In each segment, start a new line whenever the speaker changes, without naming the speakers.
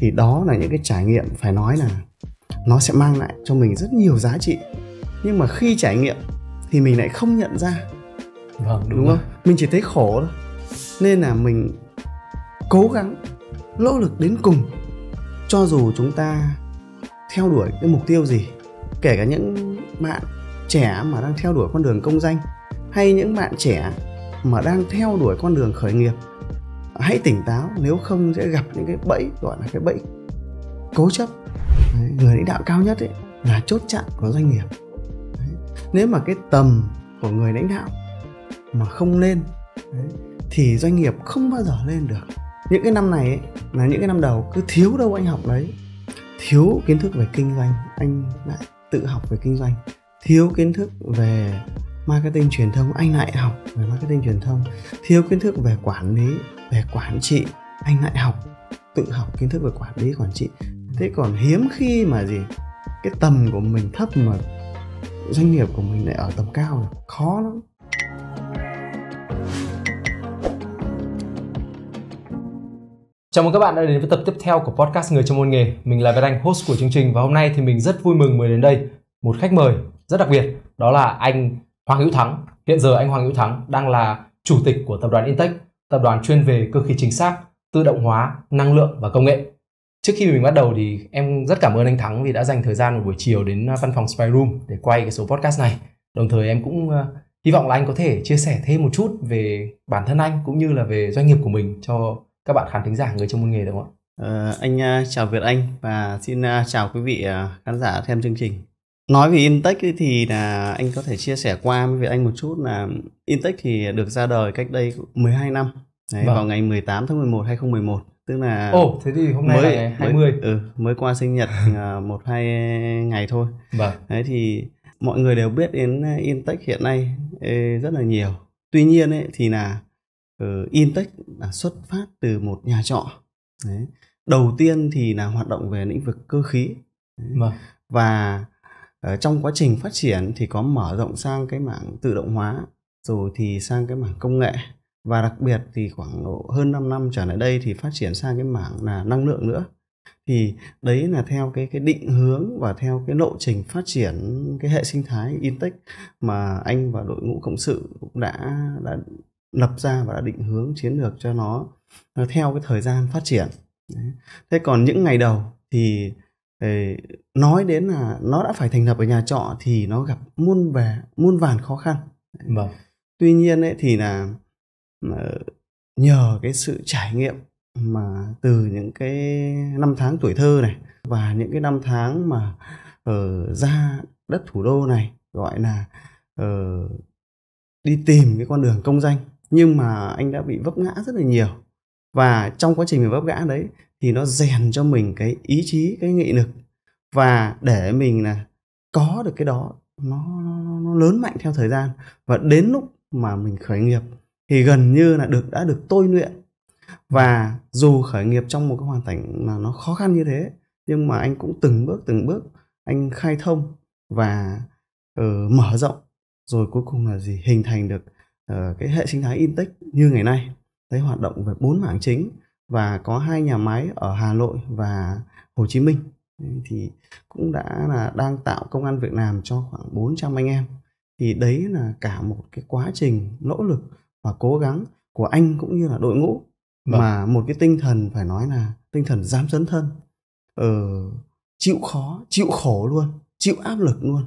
thì đó là những cái trải nghiệm phải nói là nó sẽ mang lại cho mình rất nhiều giá trị nhưng mà khi trải nghiệm thì mình lại không nhận ra
vâng đúng, đúng không rồi.
mình chỉ thấy khổ thôi nên là mình cố gắng nỗ lực đến cùng cho dù chúng ta theo đuổi cái mục tiêu gì kể cả những bạn trẻ mà đang theo đuổi con đường công danh hay những bạn trẻ mà đang theo đuổi con đường khởi nghiệp hãy tỉnh táo nếu không sẽ gặp những cái bẫy gọi là cái bẫy cố chấp Đấy, người lãnh đạo cao nhất ấy là chốt chặn của doanh nghiệp Đấy. nếu mà cái tầm của người lãnh đạo mà không lên Đấy. thì doanh nghiệp không bao giờ lên được những cái năm này ấy, là những cái năm đầu cứ thiếu đâu anh học đấy thiếu kiến thức về kinh doanh anh lại tự học về kinh doanh thiếu kiến thức về marketing truyền thông anh lại học về marketing truyền thông thiếu kiến thức về quản lý về quản trị anh lại học tự học kiến thức về quản lý quản trị thế còn hiếm khi mà gì cái tầm của mình thấp mà doanh nghiệp của mình lại ở tầm cao khó lắm
Chào mừng các bạn đã đến với tập tiếp theo của podcast Người trong môn nghề. Mình là Việt Anh, host của chương trình và hôm nay thì mình rất vui mừng mời đến đây một khách mời rất đặc biệt, đó là anh Hoàng Hữu Thắng. Hiện giờ anh Hoàng Hữu Thắng đang là chủ tịch của tập đoàn Intech tập đoàn chuyên về cơ khí chính xác, tự động hóa, năng lượng và công nghệ. Trước khi mình bắt đầu thì em rất cảm ơn anh Thắng vì đã dành thời gian một buổi chiều đến à, văn phòng Spy Room để quay cái số podcast này. Đồng thời em cũng à, hy vọng là anh có thể chia sẻ thêm một chút về bản thân anh cũng như là về doanh nghiệp của mình cho các bạn khán thính giả người trong môn nghề được không ạ? Ờ, à, anh
chào Việt Anh và xin à, chào quý vị khán giả xem chương trình
nói về Intech
thì là anh có thể chia sẻ qua với anh một chút là Intech thì được ra đời cách đây 12 năm Đấy, vâng. vào ngày 18 tháng 11 2011 tức là Ồ, oh, thế thì hôm nay mới, là 20 mới, ừ, mới qua sinh nhật à, một hai ngày thôi vâng. Đấy thì mọi người đều biết đến à, Intech hiện nay rất là nhiều tuy nhiên ấy, thì là uh, ừ, Intech là xuất phát từ một nhà trọ Đấy. đầu tiên thì là hoạt động về lĩnh vực cơ khí Đấy. Vâng. và Ờ, trong quá trình phát triển thì có mở rộng sang cái mảng tự động hóa rồi thì sang cái mảng công nghệ và đặc biệt thì khoảng độ hơn 5 năm trở lại đây thì phát triển sang cái mảng là năng lượng nữa thì đấy là theo cái cái định hướng và theo cái lộ trình phát triển cái hệ sinh thái Intech mà anh và đội ngũ cộng sự cũng đã đã lập ra và đã định hướng chiến lược cho nó theo cái thời gian phát triển. Thế còn những ngày đầu thì nói đến là nó đã phải thành lập ở nhà trọ thì nó gặp muôn vẻ muôn vàn khó khăn vâng. tuy nhiên ấy thì là ờ, nhờ cái sự trải nghiệm mà từ những cái năm tháng tuổi thơ này và những cái năm tháng mà ở ờ, ra đất thủ đô này gọi là uh, đi tìm cái con đường công danh nhưng mà anh đã bị vấp ngã rất là nhiều và trong quá trình bị vấp ngã đấy thì nó rèn cho mình cái ý chí cái nghị lực và để mình là có được cái đó nó, nó, nó lớn mạnh theo thời gian và đến lúc mà mình khởi nghiệp thì gần như là được đã được tôi luyện và dù khởi nghiệp trong một cái hoàn cảnh mà nó khó khăn như thế nhưng mà anh cũng từng bước từng bước anh khai thông và uh, mở rộng rồi cuối cùng là gì hình thành được uh, cái hệ sinh thái Intech như ngày nay thấy hoạt động về bốn mảng chính và có hai nhà máy ở Hà Nội và Hồ Chí Minh thì cũng đã là đang tạo công an việc làm cho khoảng 400 anh em thì đấy là cả một cái quá trình nỗ lực và cố gắng của anh cũng như là đội ngũ vâng. mà một cái tinh thần phải nói là tinh thần dám dấn thân ờ, chịu khó chịu khổ luôn chịu áp lực luôn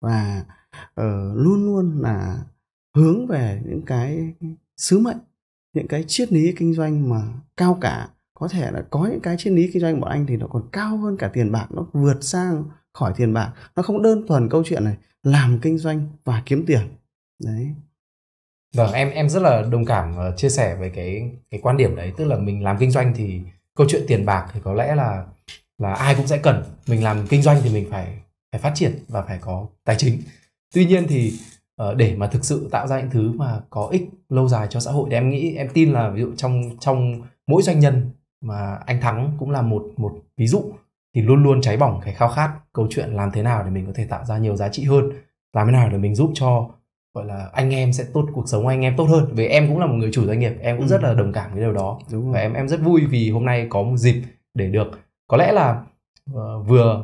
và uh, luôn luôn là hướng về những cái sứ mệnh những cái triết lý kinh doanh mà cao cả có thể là có những cái triết lý kinh doanh của anh thì nó còn cao hơn cả tiền bạc nó vượt sang khỏi tiền bạc nó không đơn thuần câu chuyện này làm kinh doanh và kiếm tiền đấy
vâng em em rất là đồng cảm uh, chia sẻ về cái cái quan điểm đấy tức là mình làm kinh doanh thì câu chuyện tiền bạc thì có lẽ là là ai cũng sẽ cần mình làm kinh doanh thì mình phải phải phát triển và phải có tài chính tuy nhiên thì Ờ, để mà thực sự tạo ra những thứ mà có ích lâu dài cho xã hội thì em nghĩ em tin là ví dụ trong trong mỗi doanh nhân mà anh thắng cũng là một một ví dụ thì luôn luôn cháy bỏng cái khao khát câu chuyện làm thế nào để mình có thể tạo ra nhiều giá trị hơn làm thế nào để mình giúp cho gọi là anh em sẽ tốt cuộc sống anh em tốt hơn vì em cũng là một người chủ doanh nghiệp em cũng ừ. rất là đồng cảm với điều đó Đúng rồi. và em em rất vui vì hôm nay có một dịp để được có lẽ là uh, vừa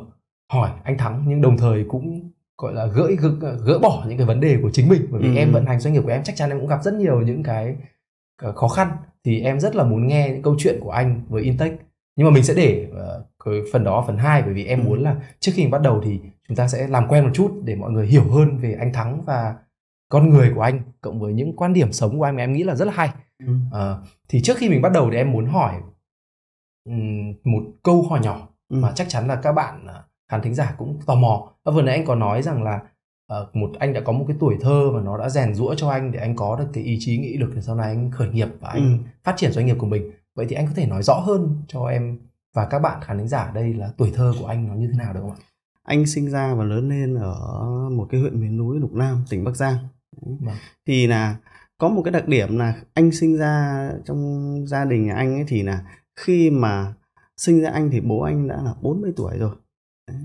hỏi anh thắng nhưng đồng thời cũng gọi là gỡ, gỡ gỡ bỏ những cái vấn đề của chính mình bởi vì ừ. em vận hành doanh nghiệp của em chắc chắn em cũng gặp rất nhiều những cái ờ, khó khăn thì em rất là muốn nghe những câu chuyện của anh với Intech nhưng mà mình sẽ để uh, cái phần đó phần 2 bởi vì em ừ. muốn là trước khi mình bắt đầu thì chúng ta sẽ làm quen một chút để mọi người hiểu hơn về anh Thắng và con người của anh cộng với những quan điểm sống của anh mà em nghĩ là rất là hay ừ. à, thì trước khi mình bắt đầu thì em muốn hỏi um, một câu hỏi nhỏ ừ. mà chắc chắn là các bạn à, khán thính giả cũng tò mò và vừa nãy anh có nói rằng là uh, một anh đã có một cái tuổi thơ mà nó đã rèn rũa cho anh để anh có được cái ý chí nghị lực để sau này anh khởi nghiệp và anh ừ. phát triển doanh nghiệp của mình vậy thì anh có thể nói rõ hơn cho em và các bạn khán thính giả đây là tuổi thơ của anh nó như thế nào được không ạ
anh sinh ra và lớn lên ở một cái huyện miền núi lục nam tỉnh bắc giang vâng. thì là có một cái đặc điểm là anh sinh ra trong gia đình anh ấy thì là khi mà sinh ra anh thì bố anh đã là 40 tuổi rồi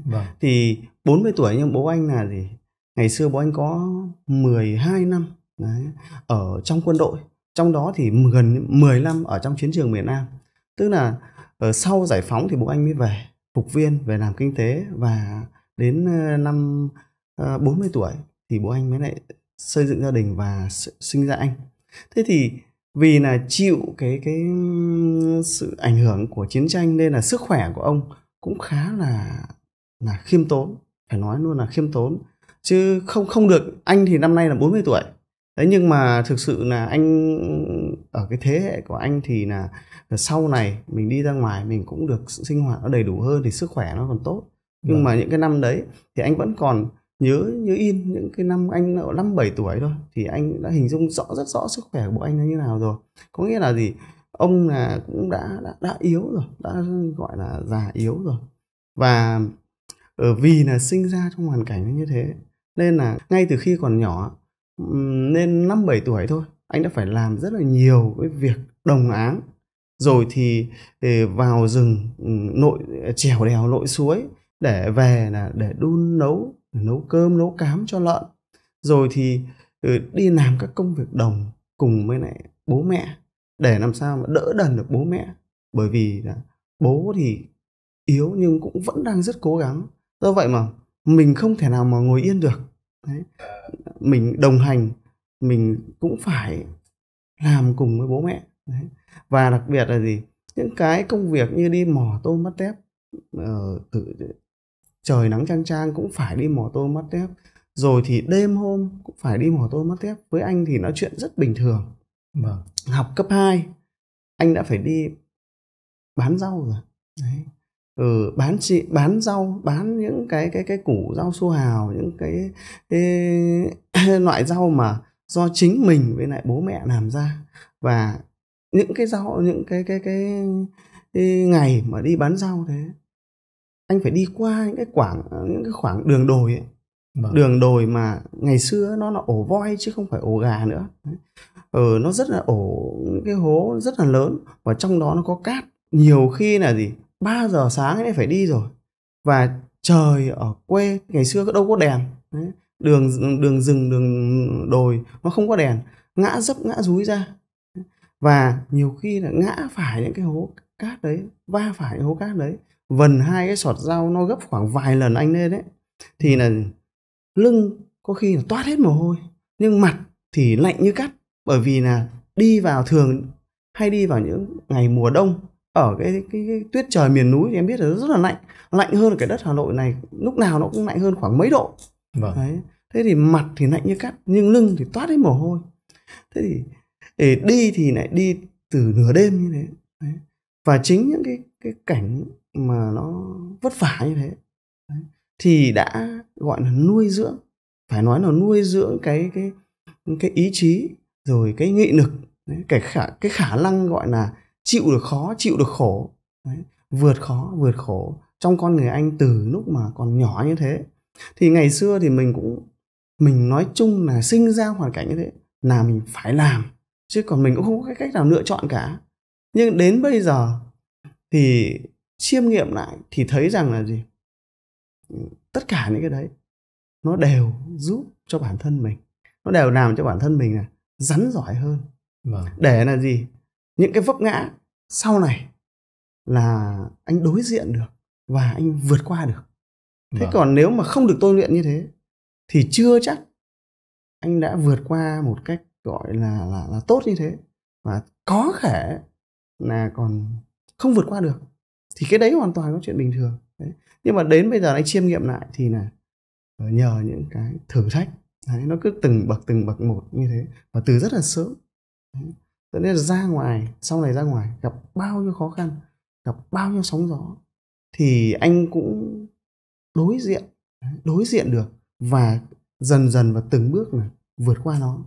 Vâng. Thì 40 tuổi nhưng bố anh là gì? Ngày xưa bố anh có 12 năm đấy, ở trong quân đội. Trong đó thì gần 10 năm ở trong chiến trường miền Nam. Tức là ở ờ, sau giải phóng thì bố anh mới về phục viên về làm kinh tế và đến ờ, năm 40 ờ, tuổi thì bố anh mới lại xây dựng gia đình và sinh ra anh. Thế thì vì là chịu cái cái sự ảnh hưởng của chiến tranh nên là sức khỏe của ông cũng khá là là khiêm tốn phải nói luôn là khiêm tốn chứ không không được anh thì năm nay là 40 tuổi đấy nhưng mà thực sự là anh ở cái thế hệ của anh thì là sau này mình đi ra ngoài mình cũng được sinh hoạt nó đầy đủ hơn thì sức khỏe nó còn tốt nhưng vâng. mà những cái năm đấy thì anh vẫn còn nhớ nhớ in những cái năm anh ở năm bảy tuổi thôi thì anh đã hình dung rõ rất rõ sức khỏe của anh nó như nào rồi có nghĩa là gì ông là cũng đã đã, đã yếu rồi đã gọi là già yếu rồi và Ờ, vì là sinh ra trong hoàn cảnh như thế nên là ngay từ khi còn nhỏ nên năm bảy tuổi thôi anh đã phải làm rất là nhiều cái việc đồng áng rồi thì ờ, vào rừng nội ờ, trèo đèo nội suối để về là để đun nấu nấu cơm nấu cám cho lợn rồi thì ừ, đi làm các công việc đồng cùng với lại bố mẹ để làm sao mà đỡ đần được bố mẹ bởi vì là bố thì yếu nhưng cũng vẫn đang rất cố gắng do vậy mà mình không thể nào mà ngồi yên được Đấy. mình đồng hành mình cũng phải làm cùng với bố mẹ Đấy. và đặc biệt là gì những cái công việc như đi mò tôm bắt tép ờ, trời nắng trang trang cũng phải đi mò tôm bắt tép rồi thì đêm hôm cũng phải đi mò tôm bắt tép với anh thì nó chuyện rất bình thường vâng. học cấp 2 anh đã phải đi bán rau rồi Đấy ừ, bán chị bán rau bán những cái cái cái củ rau su hào những cái, cái loại rau mà do chính mình với lại bố mẹ làm ra và những cái rau những cái cái cái, cái ngày mà đi bán rau thế anh phải đi qua những cái khoảng những cái khoảng đường đồi ấy. Vâng. đường đồi mà ngày xưa nó là ổ voi chứ không phải ổ gà nữa ừ, nó rất là ổ cái hố rất là lớn và trong đó nó có cát nhiều khi là gì 3 giờ sáng ấy phải đi rồi và trời ở quê ngày xưa đâu có đèn đường đường rừng đường đồi nó không có đèn ngã dấp ngã rúi ra và nhiều khi là ngã phải những cái hố cát đấy va phải cái hố cát đấy vần hai cái sọt dao nó gấp khoảng vài lần anh lên đấy thì là lưng có khi là toát hết mồ hôi nhưng mặt thì lạnh như cắt bởi vì là đi vào thường hay đi vào những ngày mùa đông ở cái, cái, cái, tuyết trời miền núi thì em biết là rất là lạnh lạnh hơn cái đất hà nội này lúc nào nó cũng lạnh hơn khoảng mấy độ vâng. Đấy. thế thì mặt thì lạnh như cắt nhưng lưng thì toát hết mồ hôi thế thì để đi thì lại đi từ nửa đêm như thế Đấy. và chính những cái cái cảnh mà nó vất vả như thế Đấy. thì đã gọi là nuôi dưỡng phải nói là nuôi dưỡng cái cái cái ý chí rồi cái nghị lực cái khả cái khả năng gọi là chịu được khó chịu được khổ Đấy. vượt khó vượt khổ trong con người anh từ lúc mà còn nhỏ như thế thì ngày xưa thì mình cũng mình nói chung là sinh ra hoàn cảnh như thế là mình phải làm chứ còn mình cũng không có cách nào lựa chọn cả nhưng đến bây giờ thì chiêm nghiệm lại thì thấy rằng là gì tất cả những cái đấy nó đều giúp cho bản thân mình nó đều làm cho bản thân mình là rắn giỏi hơn vâng. để là gì những cái vấp ngã sau này là anh đối diện được và anh vượt qua được thế vâng. còn nếu mà không được tôi luyện như thế thì chưa chắc anh đã vượt qua một cách gọi là là, là tốt như thế và có thể là còn không vượt qua được thì cái đấy hoàn toàn có chuyện bình thường đấy. nhưng mà đến bây giờ anh chiêm nghiệm lại thì là ờ, nhờ những cái thử thách đấy, nó cứ từng bậc từng bậc một như thế và từ rất là sớm đấy. Thế nên là ra ngoài, sau này ra ngoài gặp bao nhiêu khó khăn, gặp bao nhiêu sóng gió thì anh cũng đối diện, đối diện được và dần dần và từng bước này vượt qua nó.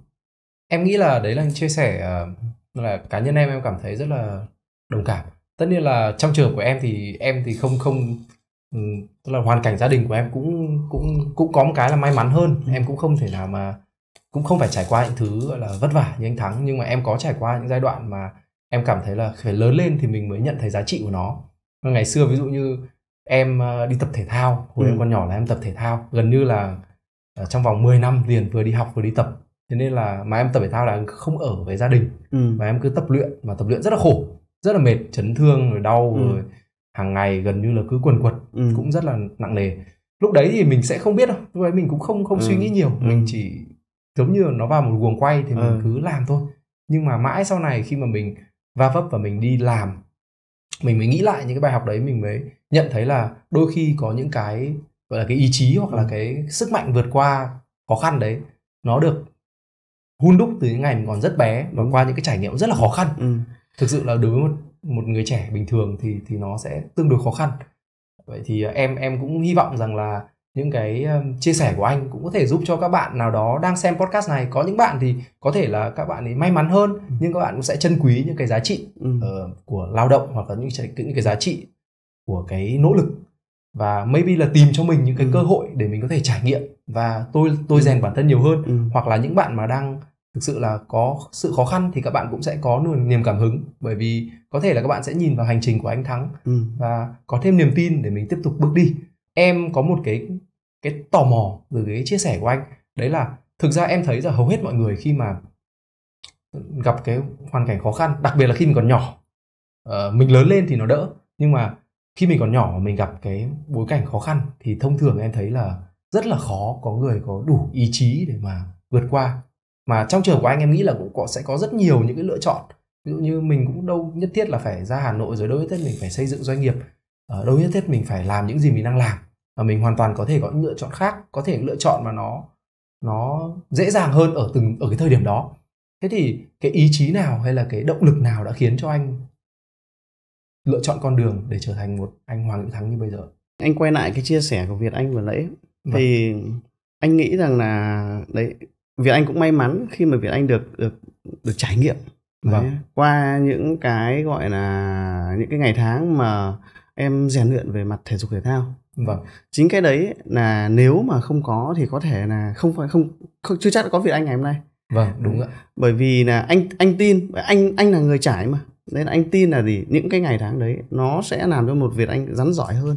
Em nghĩ là đấy là anh chia sẻ ờ, là cá nhân em em cảm thấy rất là đồng cảm. Tất nhiên là trong trường của em thì em thì không không ừ, tức là hoàn cảnh gia đình của em cũng cũng cũng có một cái là may mắn hơn, ừ. em cũng không thể nào mà cũng không phải trải qua những thứ gọi là vất vả như anh thắng nhưng mà em có trải qua những giai đoạn mà em cảm thấy là phải lớn lên thì mình mới nhận thấy giá trị của nó ngày xưa ví dụ như em ờ, đi tập thể thao hồi ừ. em còn nhỏ là em tập thể thao gần như là ờ, trong vòng 10 năm liền vừa đi học vừa đi tập thế nên là mà em tập thể thao là không ở với gia đình ừ. mà em cứ tập luyện mà tập luyện rất là khổ rất là mệt chấn thương rồi đau ừ. rồi hàng ngày gần như là cứ quần quật ừ. cũng rất là nặng nề lúc đấy thì mình sẽ không biết đâu lúc đấy mình cũng không không ừ. suy nghĩ nhiều ừ. mình chỉ giống như nó vào một guồng quay thì mình ừ. cứ làm thôi nhưng mà mãi sau này khi mà mình va vấp và mình đi làm mình mới nghĩ lại những cái bài học đấy mình mới nhận thấy là đôi khi có những cái gọi là cái ý chí hoặc là ừ. cái sức mạnh vượt qua khó khăn đấy nó được hun đúc từ những ngày mình còn rất bé và ừ. qua những cái trải nghiệm rất là khó khăn ừ. thực sự là đối với một, một người trẻ bình thường thì thì nó sẽ tương đối khó khăn vậy thì à, em em cũng hy vọng rằng là những cái chia sẻ của anh cũng có thể giúp cho các bạn nào đó đang xem podcast này có những bạn thì có thể là các bạn ấy may mắn hơn ừ. nhưng các bạn cũng sẽ trân quý những cái giá trị ừ. Ờ, của lao động hoặc là những cái, những cái giá trị của cái nỗ lực và maybe là tìm cho mình những cái ừ. cơ hội để mình có thể trải nghiệm và tôi tôi ừ. rèn bản thân nhiều hơn ừ. hoặc là những bạn mà đang thực sự là có sự khó khăn thì các bạn cũng sẽ có niềm, niềm cảm hứng bởi vì có thể là các bạn sẽ nhìn vào hành trình của anh thắng ừ. và có thêm niềm tin để mình tiếp tục bước đi em có một cái cái tò mò từ cái chia sẻ của anh đấy là thực ra em thấy là hầu hết mọi người khi mà gặp cái hoàn cảnh khó khăn đặc biệt là khi mình còn nhỏ uh, mình lớn lên thì nó đỡ nhưng mà khi mình còn nhỏ mình gặp cái bối cảnh khó khăn thì thông thường em thấy là rất là khó có người có đủ ý chí để mà vượt qua mà trong trường của anh em nghĩ là cũng có sẽ có rất nhiều những cái lựa chọn ví dụ như mình cũng đâu nhất thiết là phải ra hà nội rồi đâu nhất thiết mình phải xây dựng doanh nghiệp Ờ, đâu nhất thiết mình phải làm những gì mình đang làm mà mình hoàn toàn có thể có những lựa chọn khác có thể lựa chọn mà nó nó dễ dàng hơn ở từng ở cái thời điểm đó thế thì cái ý chí nào hay là cái động lực nào đã khiến cho anh lựa chọn con đường để trở thành một anh hoàng hữu thắng như bây giờ
anh quay lại cái chia sẻ của việt anh vừa nãy vâng. thì anh nghĩ rằng là đấy việt anh cũng may mắn khi mà việt anh được được được trải nghiệm đấy, vâng. qua những cái gọi là những cái ngày tháng mà em rèn luyện về mặt thể dục thể thao ừ. vâng chính cái đấy là nếu mà không có thì có thể là không phải không, không chưa chắc đã có việc anh ngày hôm nay vâng đúng ạ bởi vì là anh anh tin anh anh là người trải mà nên anh tin là gì những cái ngày tháng đấy nó sẽ làm cho một việc anh rắn giỏi hơn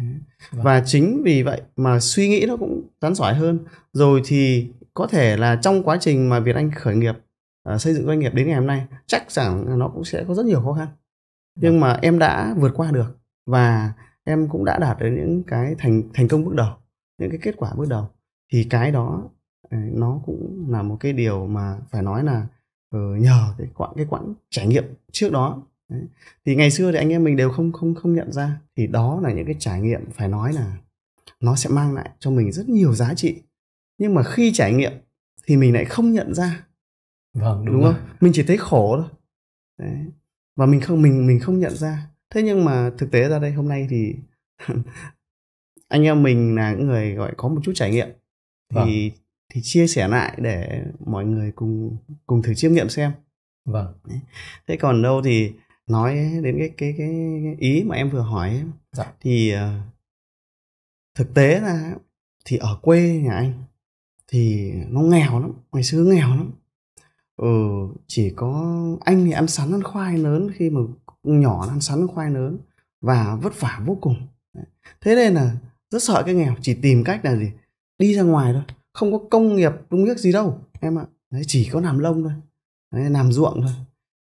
ừ, vâng. và chính vì vậy mà suy nghĩ nó cũng rắn giỏi hơn rồi thì có thể là trong quá trình mà việt anh khởi nghiệp à, xây dựng doanh nghiệp đến ngày hôm nay chắc chắn nó cũng sẽ có rất nhiều khó khăn nhưng vâng. mà em đã vượt qua được và em cũng đã đạt đến những cái thành thành công bước đầu những cái kết quả bước đầu thì cái đó ờ, nó cũng là một cái điều mà phải nói là ờ, nhờ cái quãng cái quãng trải nghiệm trước đó thì ngày xưa thì anh em mình đều không không không nhận ra thì đó là những cái trải nghiệm phải nói là nó sẽ mang lại cho mình rất nhiều giá trị nhưng mà khi trải nghiệm thì mình lại không nhận ra
vâng đúng, đúng không
mình chỉ thấy khổ thôi Đấy và mình không mình mình không nhận ra thế nhưng mà thực tế ra đây hôm nay thì anh em mình là những người gọi có một chút trải nghiệm thì vâng. thì chia sẻ lại để mọi người cùng cùng thử chiêm nghiệm xem vâng thế còn đâu thì nói đến cái cái cái ý mà em vừa hỏi ấy, dạ. thì ờ, thực tế là thì ở quê nhà anh thì nó nghèo lắm ngày xưa nghèo lắm ừ chỉ có anh thì ăn sắn ăn khoai lớn khi mà nhỏ ăn sắn ăn khoai lớn và vất vả vô cùng thế nên là rất sợ cái nghèo chỉ tìm cách là gì đi ra ngoài thôi không có công nghiệp công việc gì đâu em ạ đấy, chỉ có làm lông thôi đấy, làm ruộng thôi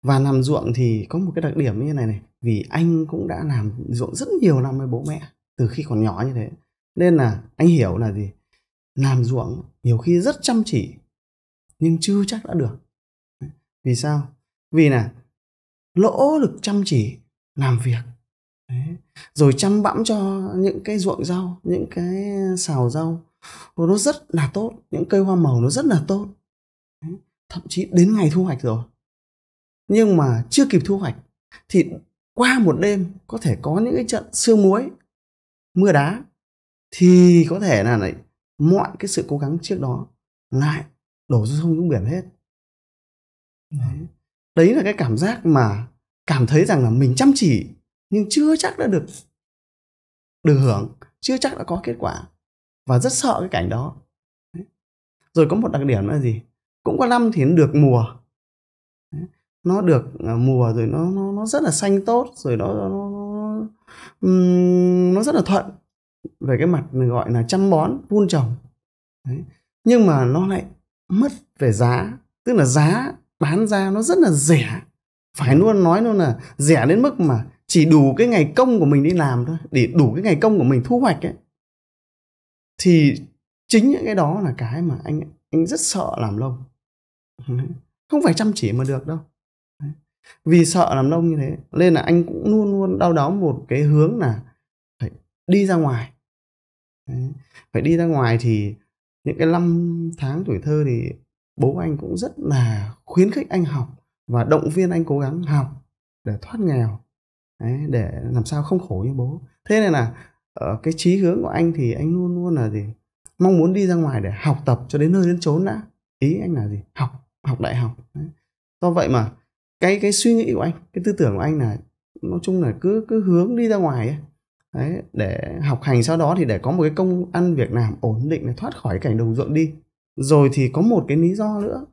và làm ruộng thì có một cái đặc điểm như này này vì anh cũng đã làm ruộng rất nhiều năm với bố mẹ từ khi còn nhỏ như thế nên là anh hiểu là gì làm ruộng nhiều khi rất chăm chỉ nhưng chưa chắc đã được vì sao vì là lỗ lực chăm chỉ làm việc Đấy. rồi chăm bẵm cho những cái ruộng rau những cái xào rau nó rất là tốt những cây hoa màu nó rất là tốt Đấy. thậm chí đến ngày thu hoạch rồi nhưng mà chưa kịp thu hoạch thì qua một đêm có thể có những cái trận sương muối mưa đá thì có thể là này, mọi cái sự cố gắng trước đó lại đổ xuống sông xuống biển hết Ờ. đấy. là cái cảm giác mà cảm thấy rằng là mình chăm chỉ nhưng chưa chắc đã được được hưởng chưa chắc đã có kết quả và rất sợ cái cảnh đó rồi có một đặc điểm là gì cũng có năm thì nó được mùa nó được à, mùa rồi nó nó, nó rất là xanh tốt rồi nó nó, nó, nó rất là thuận về cái mặt gọi là chăm bón vun trồng nhưng mà nó lại mất về giá tức là giá bán ra nó rất là rẻ phải luôn nói luôn là rẻ đến mức mà chỉ đủ cái ngày công của mình đi làm thôi để đủ cái ngày công của mình thu hoạch ấy thì chính những cái đó là cái mà anh anh rất sợ làm nông không phải chăm chỉ mà được đâu vì sợ làm nông như thế nên là anh cũng luôn luôn đau đáu một cái hướng là phải đi ra ngoài phải đi ra ngoài thì những cái năm tháng tuổi thơ thì bố anh cũng rất là khuyến khích anh học và động viên anh cố gắng học để thoát nghèo Đấy, để làm sao không khổ như bố thế này là ở ờ, cái trí hướng của anh thì anh luôn luôn là gì mong muốn đi ra ngoài để học tập cho đến nơi đến chốn đã ý anh là gì học học đại học Đấy. do vậy mà cái cái suy nghĩ của anh cái tư tưởng của anh là nói chung là cứ cứ hướng đi ra ngoài ấy. Đấy, để học hành sau đó thì để có một cái công ăn việc làm ổn định để thoát khỏi cảnh đồng ruộng đi rồi thì có một cái lý do nữa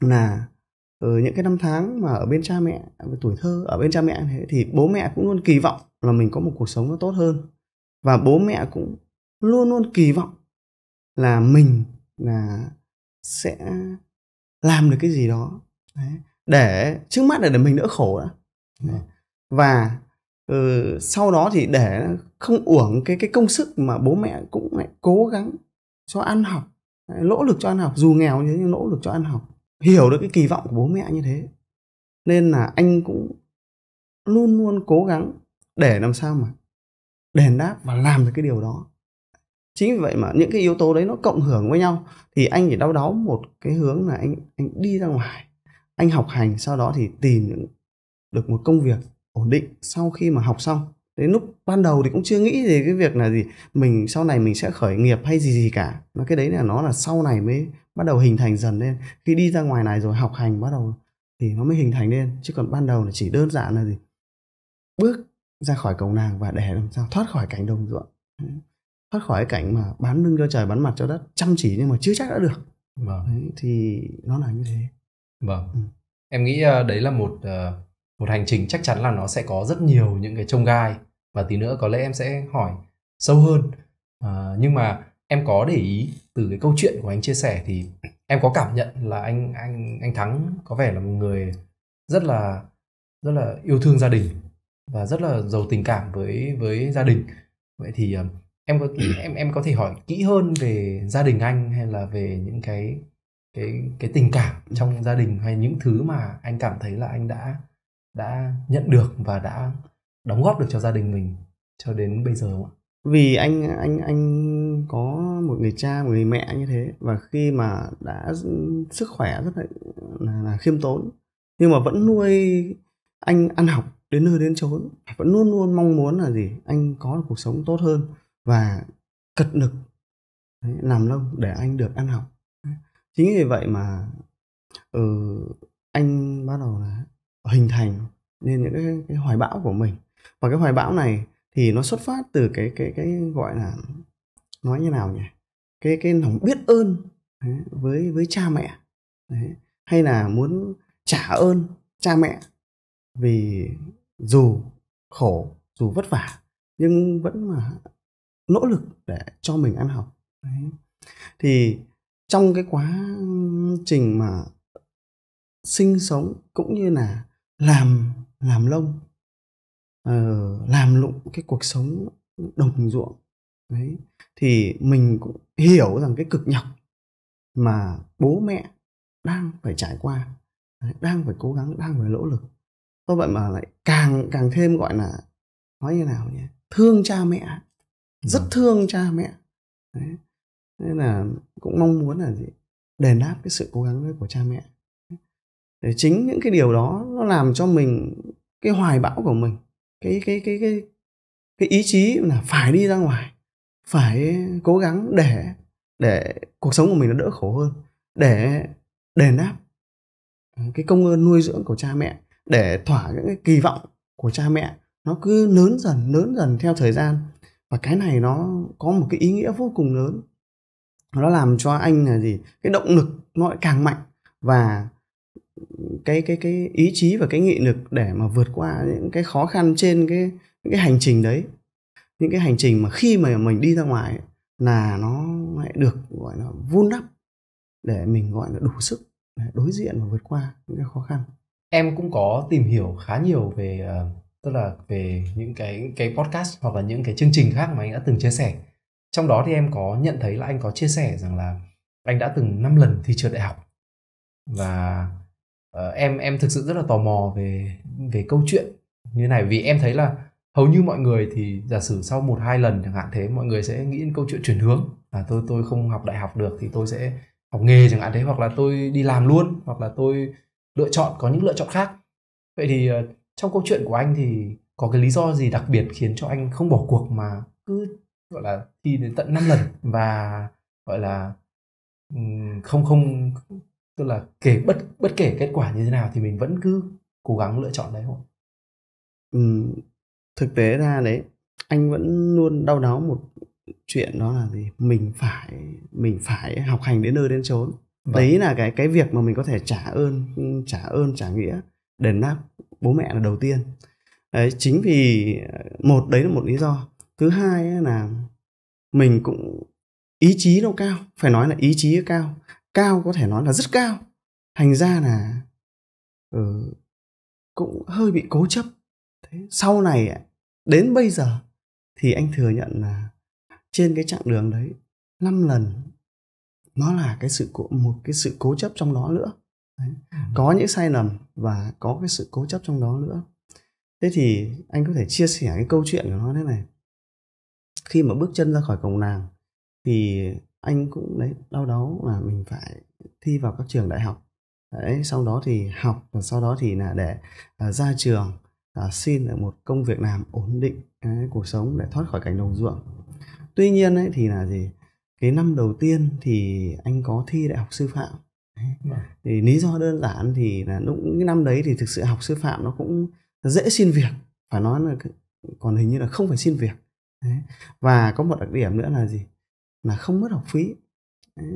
là ở ờ, những cái năm tháng mà ở bên cha mẹ ờ, tuổi thơ ở bên cha mẹ thế thì bố mẹ cũng luôn kỳ vọng là mình có một cuộc sống nó tốt hơn và bố mẹ cũng luôn luôn kỳ vọng là mình là sẽ làm được cái gì đó Đấy. để trước mắt là để mình đỡ khổ đã và ừ, sau đó thì để không uổng cái cái công sức mà bố mẹ cũng lại cố gắng cho ăn học lỗ lực cho ăn học dù nghèo như thế nhưng lỗ lực cho ăn học hiểu được cái kỳ vọng của bố mẹ như thế nên là anh cũng luôn luôn cố gắng để làm sao mà đền đáp và làm được cái điều đó chính vì vậy mà những cái yếu tố đấy nó cộng hưởng với nhau thì anh chỉ đau đáu một cái hướng là anh anh đi ra ngoài anh học hành sau đó thì tìm được một công việc ổn định sau khi mà học xong đến lúc ban đầu thì cũng chưa nghĩ về cái việc là gì mình sau này mình sẽ khởi nghiệp hay gì gì cả nó cái đấy là nó là sau này mới bắt đầu hình thành dần lên khi đi ra ngoài này rồi học hành bắt đầu thì nó mới hình thành lên chứ còn ban đầu là chỉ đơn giản là gì bước ra khỏi cầu nàng và để làm sao thoát khỏi cảnh đồng ruộng thoát khỏi cái cảnh mà bán lưng cho trời bán mặt cho đất chăm chỉ nhưng mà chưa chắc đã được vâng. đấy, thì nó là như thế vâng ừ.
em nghĩ à, đấy là một à, một hành trình chắc chắn là nó sẽ có rất nhiều những cái trông gai và tí nữa có lẽ em sẽ hỏi sâu hơn à, nhưng mà em có để ý từ cái câu chuyện của anh chia sẻ thì em có cảm nhận là anh anh anh thắng có vẻ là một người rất là rất là yêu thương gia đình và rất là giàu tình cảm với với gia đình vậy thì ờ, em có em em có thể hỏi kỹ hơn về gia đình anh hay là về những cái cái cái tình cảm trong gia đình hay những thứ mà anh cảm thấy là anh đã đã nhận được và đã đóng góp được cho gia đình mình cho đến bây giờ không ạ
vì anh anh anh có một người cha một người mẹ như thế và khi mà đã sức khỏe rất là, là, là khiêm tốn nhưng mà vẫn nuôi anh ăn học đến nơi đến chốn vẫn luôn luôn mong muốn là gì anh có được cuộc sống tốt hơn và cật lực làm lông để anh được ăn học chính vì vậy mà ừ, anh bắt đầu là hình thành nên những cái, cái hoài bão của mình và cái hoài bão này thì nó xuất phát từ cái cái cái gọi là nói như nào nhỉ cái cái lòng biết ơn đấy, với với cha mẹ đấy. hay là muốn trả ơn cha mẹ vì dù khổ dù vất vả nhưng vẫn mà nỗ lực để cho mình ăn học đấy. thì trong cái quá trình mà sinh sống cũng như là làm làm lông uh, làm lụng cái cuộc sống đồng ruộng đấy thì mình cũng hiểu rằng cái cực nhọc mà bố mẹ đang phải trải qua đấy, đang phải cố gắng đang phải nỗ lực tôi vậy mà lại càng càng thêm gọi là nói như nào nhỉ thương cha mẹ rất ừ. thương cha mẹ đấy. nên là cũng mong muốn là gì đền đáp cái sự cố gắng của cha mẹ để chính những cái điều đó nó làm cho mình cái hoài bão của mình cái cái cái cái cái ý chí là phải đi ra ngoài phải cố gắng để để cuộc sống của mình nó đỡ khổ hơn để đền đáp ờ, cái công ơn nuôi dưỡng của cha mẹ để thỏa những cái kỳ vọng của cha mẹ nó cứ lớn dần lớn dần theo thời gian và cái này nó có một cái ý nghĩa vô cùng lớn nó làm cho anh là gì cái động lực nó lại càng mạnh và cái cái cái ý chí và cái nghị lực để mà vượt qua những cái khó khăn trên cái những cái hành trình đấy những cái hành trình mà khi mà mình đi ra ngoài là nó lại được gọi là vun đắp để mình gọi là đủ sức để đối diện và vượt qua những cái khó khăn
em cũng có tìm hiểu khá nhiều về ờ, tức là về những cái cái podcast hoặc là những cái chương trình khác mà anh đã từng chia sẻ trong đó thì em có nhận thấy là anh có chia sẻ rằng là anh đã từng 5 lần thi trượt đại học và uh, em em thực sự rất là tò mò về về câu chuyện như này vì em thấy là hầu như mọi người thì giả sử sau một hai lần chẳng hạn thế mọi người sẽ nghĩ đến câu chuyện chuyển hướng là tôi tôi không học đại học được thì tôi sẽ học nghề chẳng hạn thế hoặc là tôi đi làm luôn hoặc là tôi lựa chọn có những lựa chọn khác vậy thì uh, trong câu chuyện của anh thì có cái lý do gì đặc biệt khiến cho anh không bỏ cuộc mà cứ gọi là thi đến tận 5 lần và gọi là không không tức là kể bất bất kể kết quả như thế nào thì mình vẫn cứ cố gắng lựa chọn đấy không
ừ, thực tế ra đấy anh vẫn luôn đau đáu một chuyện đó là gì mình phải mình phải học hành đến nơi đến chốn vâng. đấy là cái cái việc mà mình có thể trả ơn trả ơn trả nghĩa đền đáp bố mẹ là đầu tiên đấy, chính vì ờ, một đấy là một lý do thứ hai là mình cũng ý chí nó cao phải nói là ý chí nó cao cao có thể nói là rất cao thành ra là ừ, cũng hơi bị cố chấp thế sau này đến bây giờ thì anh thừa nhận là trên cái chặng đường đấy năm lần nó là cái sự cố, một cái sự cố chấp trong đó nữa đấy. Ừ. có những sai lầm và có cái sự cố chấp trong đó nữa thế thì anh có thể chia sẻ cái câu chuyện của nó thế này khi mà bước chân ra khỏi cổng làng thì anh cũng đấy đau đấu là mình phải thi vào các trường đại học đấy sau đó thì học và sau đó thì là để uh, ra trường uh, xin được một công việc làm ổn định đấy, cuộc sống để thoát khỏi cảnh đồng ruộng tuy nhiên ấy thì là gì cái năm đầu tiên thì anh có thi đại học sư phạm đấy. Vâng. thì lý do đơn giản thì là lúc cái năm đấy thì thực sự học sư phạm nó cũng dễ xin việc phải nói là còn hình như là không phải xin việc đấy. và có một đặc điểm nữa là gì là không mất học phí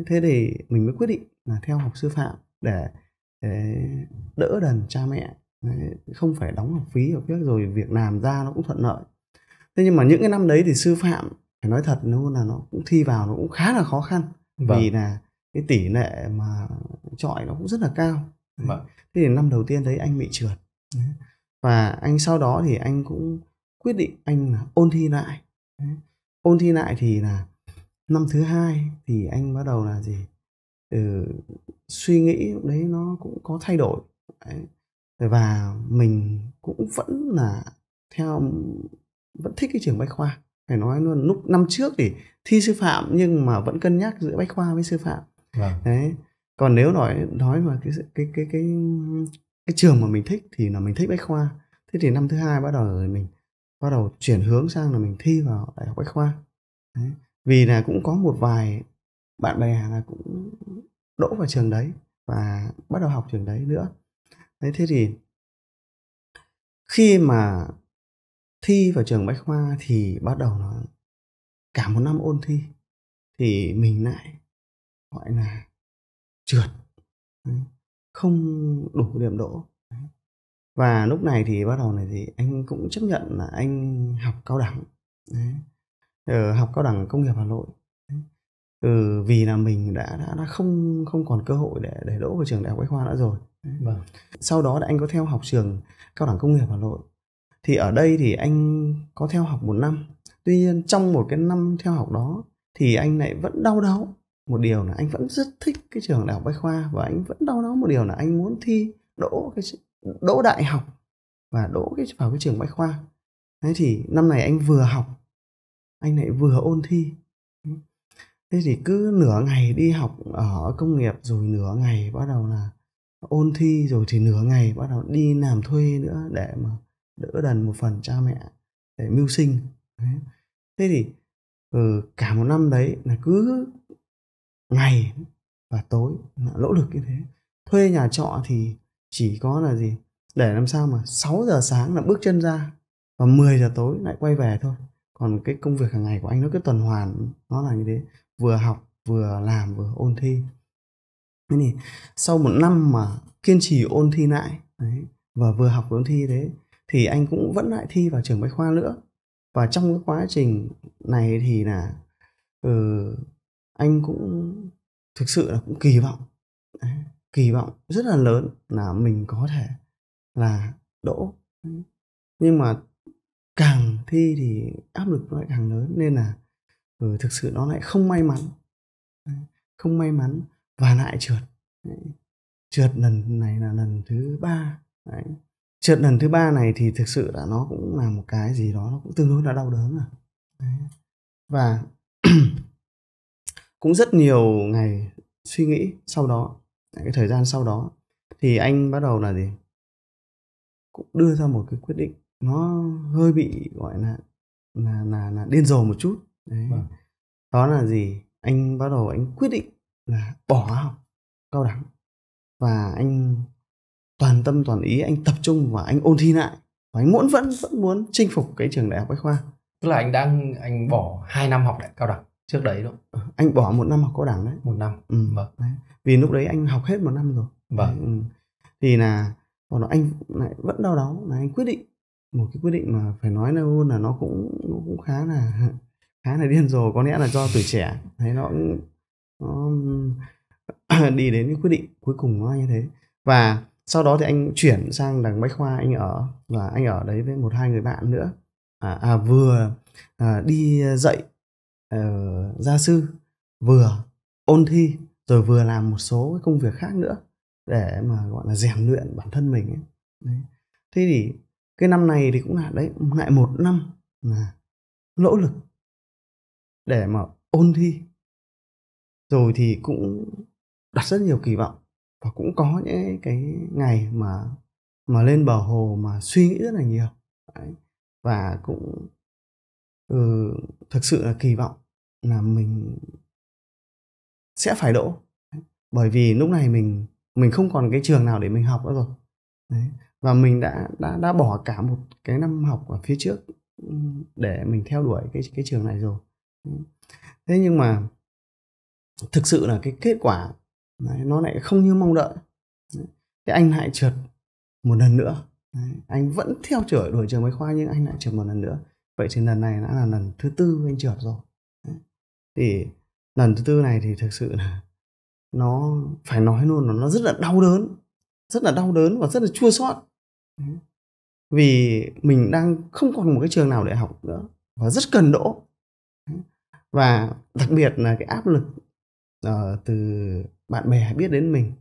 thế thì mình mới quyết định là theo học sư phạm để, để đỡ đần cha mẹ không phải đóng học phí học phí rồi việc làm ra nó cũng thuận lợi thế nhưng mà những cái năm đấy thì sư phạm phải nói thật luôn là nó cũng thi vào nó cũng khá là khó khăn vâng. vì là cái tỷ lệ mà trọi nó cũng rất là cao vâng. thế thì năm đầu tiên đấy anh bị trượt và anh sau đó thì anh cũng quyết định anh ôn thi lại ôn thi lại thì là năm thứ hai thì anh bắt đầu là gì ừ, suy nghĩ lúc đấy nó cũng có thay đổi đấy. và mình cũng vẫn là theo vẫn thích cái trường bách khoa phải nói luôn lúc năm trước thì thi sư phạm nhưng mà vẫn cân nhắc giữa bách khoa với sư phạm vâng. đấy còn nếu nói nói mà cái cái cái cái cái trường mà mình thích thì là mình thích bách khoa thế thì năm thứ hai bắt đầu mình bắt đầu chuyển hướng sang là mình thi vào đại học bách khoa đấy vì là cũng có một vài bạn bè là cũng đỗ vào trường đấy và bắt đầu học trường đấy nữa đấy thế thì khi mà thi vào trường bách khoa thì bắt đầu nó cả một năm ôn thi thì mình lại gọi là trượt không đủ điểm đỗ và lúc này thì bắt đầu này thì anh cũng chấp nhận là anh học cao đẳng đấy Ờ, học cao đẳng công nghiệp hà nội ừ, vì là mình đã, đã đã không không còn cơ hội để để đỗ vào trường đại học bách khoa nữa rồi vâng. sau đó anh có theo học trường cao đẳng công nghiệp hà nội thì ở đây thì anh có theo học một năm tuy nhiên trong một cái năm theo học đó thì anh lại vẫn đau đáu một điều là anh vẫn rất thích cái trường đại học bách khoa và anh vẫn đau đáu một điều là anh muốn thi đỗ cái đỗ đại học và đỗ cái vào cái trường bách khoa thế thì năm này anh vừa học anh lại vừa ôn thi thế thì cứ nửa ngày đi học ở công nghiệp rồi nửa ngày bắt đầu là ôn thi rồi thì nửa ngày bắt đầu đi làm thuê nữa để mà đỡ đần một phần cha mẹ để mưu sinh thế thì ừ, cả một năm đấy là cứ ngày và tối là nỗ lực như thế thuê nhà trọ thì chỉ có là gì để làm sao mà 6 giờ sáng là bước chân ra và 10 giờ tối lại quay về thôi còn cái công việc hàng ngày của anh nó cứ tuần hoàn nó là như thế vừa học vừa làm vừa ôn thi thế thì sau một năm mà kiên trì ôn thi lại đấy, và vừa học vừa ôn thi thế thì anh cũng vẫn lại thi vào trường bách khoa nữa và trong cái quá trình này thì là ừ, anh cũng thực sự là cũng kỳ vọng đấy, kỳ vọng rất là lớn là mình có thể là đỗ nhưng mà càng thi thì áp lực nó lại càng lớn nên là ừ, thực sự nó lại không may mắn không may mắn và lại trượt trượt lần này là lần thứ ba Đấy. trượt lần thứ ba này thì thực sự là nó cũng là một cái gì đó nó cũng tương đối là đau đớn rồi Đấy. và cũng rất nhiều ngày suy nghĩ sau đó cái thời gian sau đó thì anh bắt đầu là gì cũng đưa ra một cái quyết định nó hơi bị gọi là là là, là điên rồ một chút đấy. Vâng. đó là gì anh bắt đầu anh quyết định là bỏ học cao đẳng và anh toàn tâm toàn ý anh tập trung và anh ôn thi lại và anh muốn vẫn vẫn muốn chinh phục cái trường đại học bách khoa
tức là anh đang anh bỏ 2 năm học đại cao đẳng trước đấy đúng không?
anh bỏ một năm học cao đẳng đấy một năm ừ. vâng đấy. vì lúc đấy anh học hết một năm rồi vâng đấy. Ừ. thì là còn anh lại vẫn đau đáu là anh quyết định một cái quyết định mà phải nói là luôn là nó cũng nó cũng khá là khá là điên rồ có lẽ là do tuổi trẻ thấy nó nó đi đến cái quyết định cuối cùng nó như thế và sau đó thì anh chuyển sang đằng bách khoa anh ở và anh ở đấy với một hai người bạn nữa à, à vừa à, đi dạy uh, gia sư vừa ôn thi rồi vừa làm một số cái công việc khác nữa để mà gọi là rèn luyện bản thân mình ấy. Đấy. thế thì cái năm này thì cũng là đấy lại một năm là nỗ lực để mà ôn thi rồi thì cũng đặt rất nhiều kỳ vọng và cũng có những cái ngày mà mà lên bờ hồ mà suy nghĩ rất là nhiều đấy. và cũng ừ, thực sự là kỳ vọng là mình sẽ phải đỗ bởi vì lúc này mình mình không còn cái trường nào để mình học nữa rồi đấy và mình đã đã đã bỏ cả một cái năm học ở phía trước ừ, để mình theo đuổi cái cái trường này rồi thế nhưng mà thực sự là cái kết quả đấy, nó lại không như mong đợi thế anh lại trượt một lần nữa đấy. anh vẫn theo chở đuổi trường máy khoa nhưng anh lại trượt một lần nữa vậy thì lần này đã là lần thứ tư anh trượt rồi đấy. thì lần thứ tư này thì thực sự là nó phải nói luôn là nó rất là đau đớn rất là đau đớn và rất là chua xót vì mình đang không còn một cái trường nào để học nữa và rất cần đỗ và đặc biệt là cái áp lực uh, từ bạn bè biết đến mình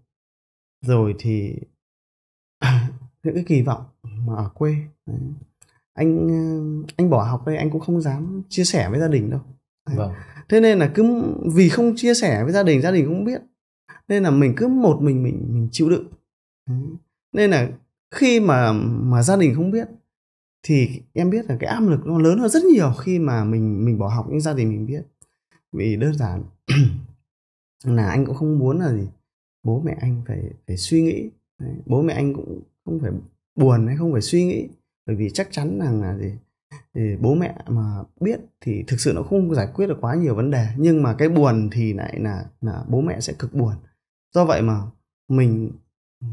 rồi thì những cái kỳ vọng mà ở quê đấy. anh ờ, anh bỏ học đây anh cũng không dám chia sẻ với gia đình đâu vâng. thế nên là cứ vì không chia sẻ với gia đình gia đình cũng biết nên là mình cứ một mình mình mình chịu đựng đấy. nên là khi mà mà gia đình không biết thì em biết là cái áp lực nó lớn hơn rất nhiều khi mà mình mình bỏ học nhưng gia đình mình biết vì đơn giản là anh cũng không muốn là gì bố mẹ anh phải phải suy nghĩ bố mẹ anh cũng không phải buồn hay không phải suy nghĩ bởi vì chắc chắn rằng là gì thì bố mẹ mà biết thì thực sự nó không giải quyết được quá nhiều vấn đề nhưng mà cái buồn thì lại là là bố mẹ sẽ cực buồn do vậy mà mình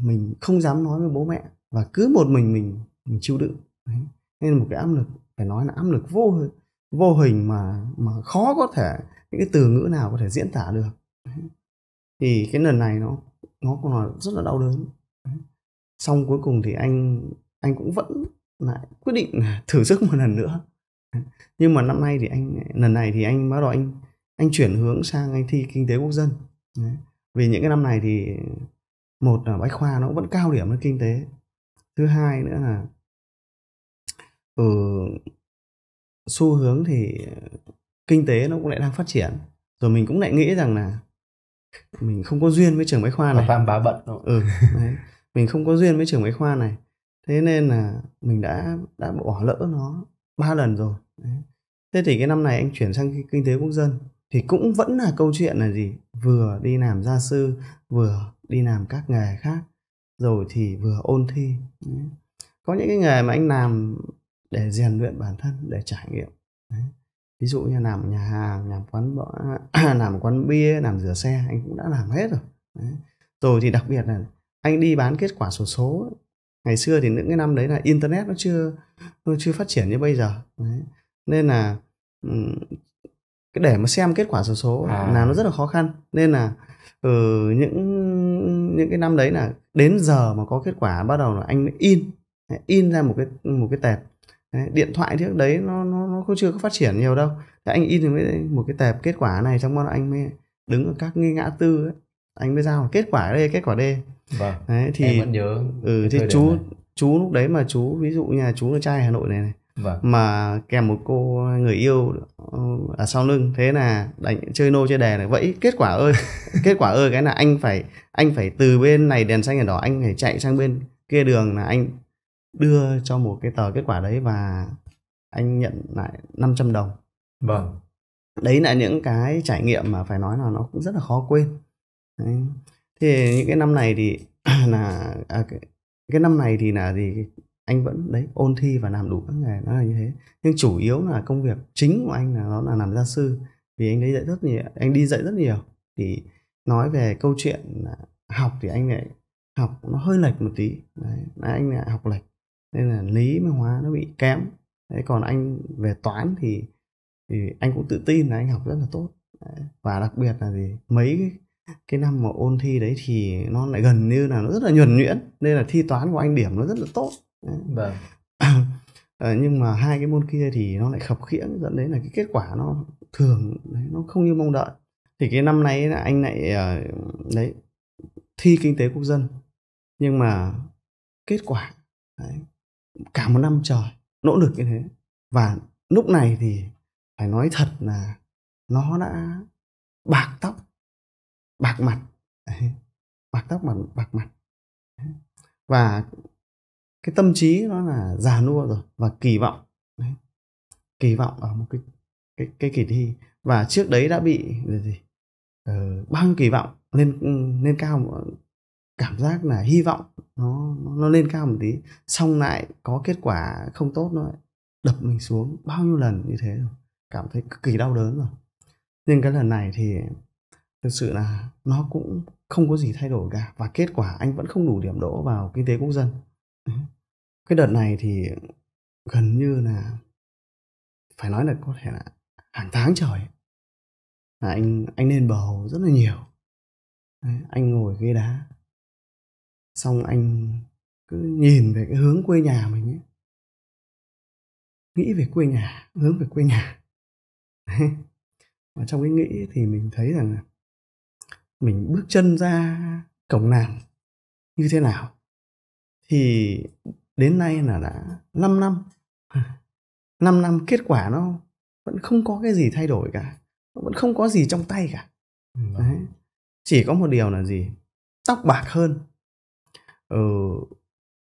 mình không dám nói với bố mẹ và cứ một mình mình mình chịu đựng Đấy. nên một cái áp lực phải nói là áp lực vô vô hình mà mà khó có thể những cái từ ngữ nào có thể diễn tả được Đấy. thì cái lần này nó nó còn là rất là đau đớn Đấy. xong cuối cùng thì anh anh cũng vẫn lại quyết định thử sức một lần nữa nhưng mà năm nay thì anh lần này thì anh bắt đầu anh anh chuyển hướng sang anh thi kinh tế quốc dân Đấy. vì những cái năm này thì một là bách khoa nó vẫn cao điểm với kinh tế thứ hai nữa là ở ừ, xu hướng thì kinh tế nó cũng lại đang phát triển rồi mình cũng lại nghĩ rằng là mình không có duyên với trường bách khoa này tam bá bận rồi. ừ đấy. mình không có duyên với trường bách khoa này thế nên là mình đã đã bỏ lỡ nó ba lần rồi đấy. thế thì cái năm này anh chuyển sang kinh tế quốc dân thì cũng vẫn là câu chuyện là gì vừa đi làm gia sư vừa đi làm các nghề khác rồi thì vừa ôn thi Đấy. có những cái nghề mà anh làm để rèn luyện bản thân để trải nghiệm Đấy. ví dụ như làm nhà hàng làm quán bọ, làm quán bia làm rửa xe anh cũng đã làm hết rồi Đấy. rồi thì đặc biệt là anh đi bán kết quả sổ số, số ngày xưa thì những cái năm đấy là internet nó chưa nó chưa phát triển như bây giờ đấy. nên là cái để mà xem kết quả sổ số, số à. là nó rất là khó khăn nên là ừ, những những cái năm đấy là đến giờ mà có kết quả bắt đầu là anh mới in in ra một cái một cái tệp điện thoại trước đấy nó nó nó cũng chưa có phát triển nhiều đâu thế anh in mới một cái tệp kết quả này trong đó anh mới đứng ở các nghi ngã tư ấy, anh mới giao kết quả đây kết quả đây
vâng. đấy thì em vẫn nhớ ừ thì chú này.
chú lúc đấy mà chú ví dụ nhà chú là trai hà nội này này vâng. mà kèm một cô người yêu ở ờ, à, sau lưng thế là đánh chơi nô chơi đè này vậy kết quả ơi kết quả ơi cái là anh phải anh phải từ bên này đèn xanh đèn đỏ anh phải chạy sang bên kia đường là anh đưa cho một cái tờ kết quả đấy và anh nhận lại 500 đồng vâng đấy là những cái trải nghiệm mà phải nói là nó cũng rất là khó quên đấy. thì những cái năm này thì là à, cái, cái năm này thì là gì anh vẫn đấy ôn thi và làm đủ các nghề nó là như thế nhưng chủ yếu là công việc chính của anh là nó là làm gia sư vì anh đấy dạy rất nhiều anh đi dạy rất nhiều thì nói về câu chuyện là học thì anh lại học nó hơi lệch một tí đấy, anh lại học lệch nên là lý với hóa nó bị kém đấy, còn anh về toán thì thì anh cũng tự tin là anh học rất là tốt đấy, và đặc biệt là gì mấy cái, cái năm mà ôn thi đấy thì nó lại gần như là nó rất là nhuần nhuyễn nên là thi toán của anh điểm nó rất là tốt vâng. Ờ, nhưng mà hai cái môn kia thì nó lại khập khiễng dẫn đến là cái kết quả nó thường nó không như mong đợi thì cái năm nay là anh lại ờ, đấy thi kinh tế quốc dân nhưng mà kết quả đấy, cả một năm trời nỗ lực như thế và lúc này thì phải nói thật là nó đã bạc tóc bạc mặt đấy, bạc tóc mặt bạc mặt và cái tâm trí nó là già nua rồi và kỳ vọng đấy. kỳ vọng ở một cái cái cái kỳ thi và trước đấy đã bị gì ờ, bao nhiêu kỳ vọng lên ừ, lên cao cảm giác là hy vọng nó nó lên cao một tí xong lại có kết quả không tốt nó đập mình xuống bao nhiêu lần như thế rồi cảm thấy cực kỳ đau đớn rồi nhưng cái lần này thì thực sự là nó cũng không có gì thay đổi cả và kết quả anh vẫn không đủ điểm đỗ vào kinh tế quốc dân cái đợt này thì gần như là phải nói là có thể là hàng tháng trời là anh anh lên bầu rất là nhiều Đấy, anh ngồi ghế đá xong anh cứ nhìn về cái hướng quê nhà mình ấy nghĩ về quê nhà hướng về quê nhà và trong cái nghĩ thì mình thấy rằng mình bước chân ra cổng làng như thế nào thì đến nay là đã 5 năm 5 à, năm kết quả nó vẫn không có cái gì thay đổi cả nó vẫn không có gì trong tay cả vâng. Đấy. chỉ có một điều là gì tóc bạc hơn ừ,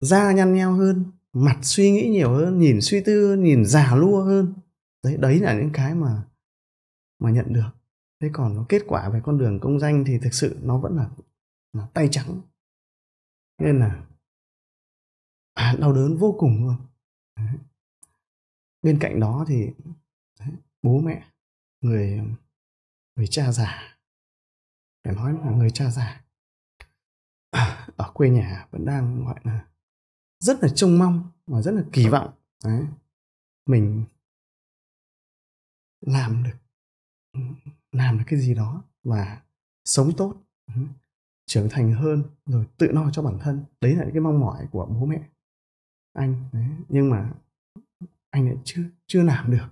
da nhăn nheo hơn mặt suy nghĩ nhiều hơn nhìn suy tư nhìn già lua hơn đấy đấy là những cái mà mà nhận được thế còn nó kết quả về con đường công danh thì thực sự nó vẫn là, là tay trắng nên là À, đau đớn vô cùng luôn bên cạnh đó thì bố mẹ người người cha già phải nói là người
cha già ở quê nhà vẫn đang gọi là
rất là trông mong
và rất là kỳ vọng đấy. mình
làm được làm được cái gì đó và sống tốt ừ, trưởng thành hơn rồi tự lo no cho bản thân đấy là cái mong mỏi của bố mẹ anh đấy. nhưng mà anh lại chưa chưa làm được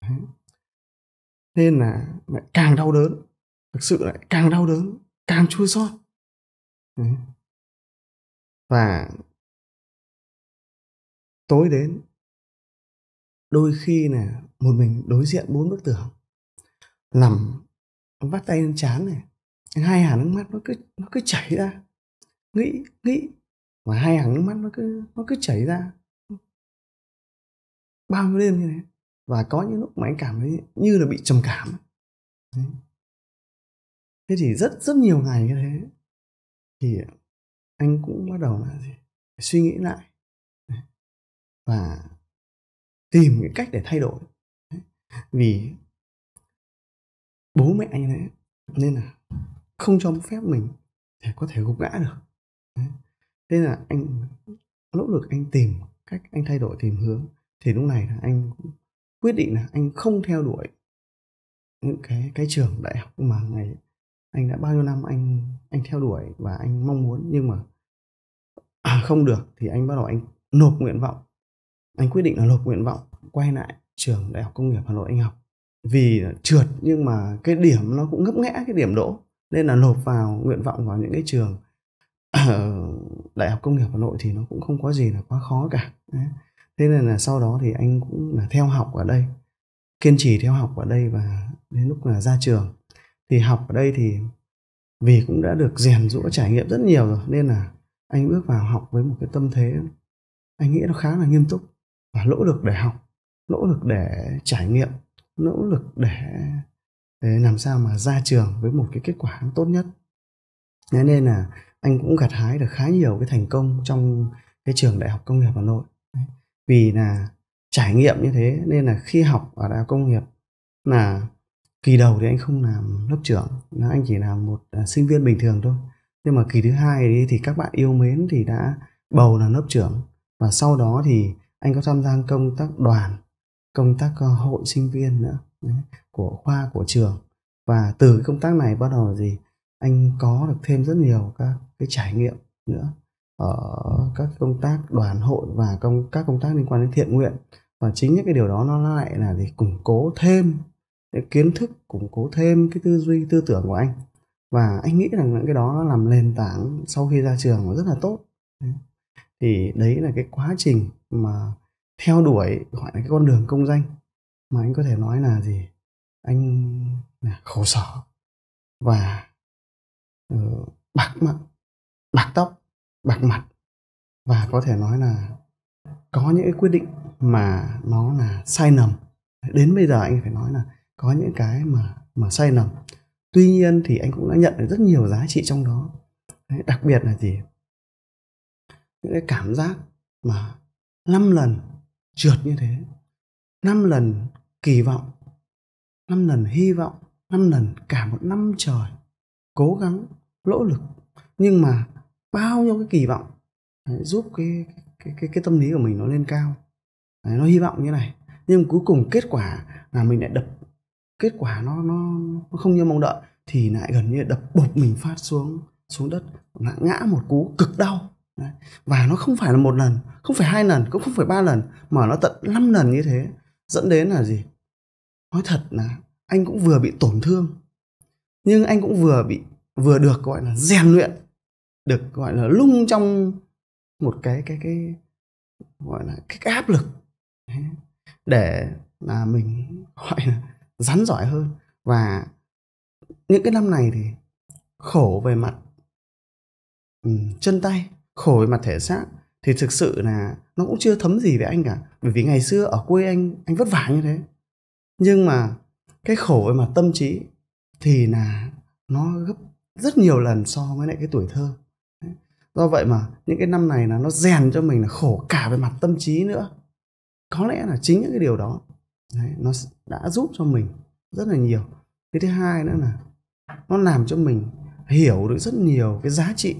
đấy. nên là lại càng đau đớn thực sự lại càng đau đớn càng
chua xót và
tối đến đôi khi là một mình đối diện bốn bức tường nằm vắt tay lên chán này hai hàng nước mắt nó cứ nó cứ chảy ra nghĩ nghĩ và hai hàng nước mắt nó cứ nó cứ chảy ra bao nhiêu đêm như thế và có những lúc mà anh cảm thấy như là bị trầm cảm thế thì rất rất nhiều ngày
như thế thì anh cũng bắt đầu là gì suy nghĩ lại và tìm cái cách để thay đổi
vì bố mẹ anh đấy nên là không cho phép mình để có thể gục ngã được thế là anh nỗ lực anh tìm cách anh thay đổi tìm hướng thì lúc này là anh quyết định là anh không theo đuổi những cái cái trường đại học mà ngày anh đã bao nhiêu năm anh anh theo đuổi và anh mong muốn nhưng mà à, không được thì anh bắt đầu anh nộp nguyện vọng anh quyết định là nộp nguyện vọng quay lại trường đại học công nghiệp hà nội anh học vì trượt nhưng mà cái điểm nó cũng ngấp nghẽ cái điểm đỗ nên là nộp vào nguyện vọng vào những cái trường ờ, đại học công nghiệp hà nội thì nó cũng không có gì là quá khó cả thế nên là sau đó thì anh cũng là theo học ở đây kiên trì theo học ở đây và đến lúc là ra trường thì học ở đây thì vì cũng đã được rèn rũa trải nghiệm rất nhiều rồi nên là anh bước vào học với một cái tâm thế anh nghĩ nó khá là nghiêm túc và nỗ lực để học nỗ lực để trải nghiệm nỗ lực để, để làm sao mà ra trường với một cái kết quả tốt nhất nên là anh cũng gặt hái được khá nhiều cái thành công trong cái trường đại học công nghiệp hà nội vì là trải nghiệm như thế nên là khi học ở đại học công nghiệp là kỳ đầu thì anh không làm lớp trưởng anh chỉ làm một à, sinh viên bình thường thôi nhưng mà kỳ thứ hai thì các bạn yêu mến thì đã bầu là lớp trưởng và sau đó thì anh có tham gia công tác đoàn công tác ờ, hội sinh viên nữa đấy, của khoa của trường và từ công tác này bắt đầu gì anh có được thêm rất nhiều các cái trải nghiệm nữa ở các công tác đoàn hội và công các công tác liên quan đến thiện nguyện và chính những cái điều đó nó lại là để củng cố thêm cái kiến thức củng cố thêm cái tư duy tư tưởng của anh và anh nghĩ rằng những cái đó nó làm nền tảng sau khi ra trường nó rất là tốt thì đấy là cái quá trình mà theo đuổi gọi là cái con đường công danh mà anh có thể nói là gì anh là khổ sở và Ờ, bạc mặt bạc tóc bạc mặt và có thể nói là có những cái quyết định mà nó là sai lầm đến bây giờ anh phải nói là có những cái mà mà sai lầm tuy nhiên thì anh cũng đã nhận được rất nhiều giá trị trong đó Đấy, đặc biệt là gì những cái cảm giác mà năm lần trượt như thế năm lần kỳ vọng năm lần hy vọng năm lần cả một năm trời cố gắng lỗ lực nhưng mà bao nhiêu cái kỳ vọng đấy, giúp cái, cái cái cái tâm lý của mình nó lên cao đấy, nó hy vọng như này nhưng cuối cùng kết quả là mình lại đập kết quả nó nó, nó không như mong đợi thì lại gần như đập bột mình phát xuống xuống đất lại ngã một cú cực đau đấy. và nó không phải là một lần không phải hai lần cũng không phải ba lần mà nó tận năm lần như thế dẫn đến là gì nói thật là anh cũng vừa bị tổn thương nhưng anh cũng vừa bị vừa được gọi là rèn luyện được gọi là lung trong một cái cái cái gọi là cái áp lực để là mình gọi là rắn giỏi hơn và những cái năm này thì khổ về mặt ừ, chân tay khổ về mặt thể xác thì thực sự là nó cũng chưa thấm gì với anh cả bởi vì ngày xưa ở quê anh anh vất vả như thế nhưng mà cái khổ về mặt tâm trí thì là nó gấp rất nhiều lần so với lại cái tuổi thơ do vậy mà những cái năm này là nó rèn cho mình là khổ cả về mặt tâm trí nữa có lẽ là chính những cái điều đó đấy, nó đã giúp cho mình rất là nhiều cái thứ hai nữa là nó làm cho mình hiểu được rất nhiều cái giá trị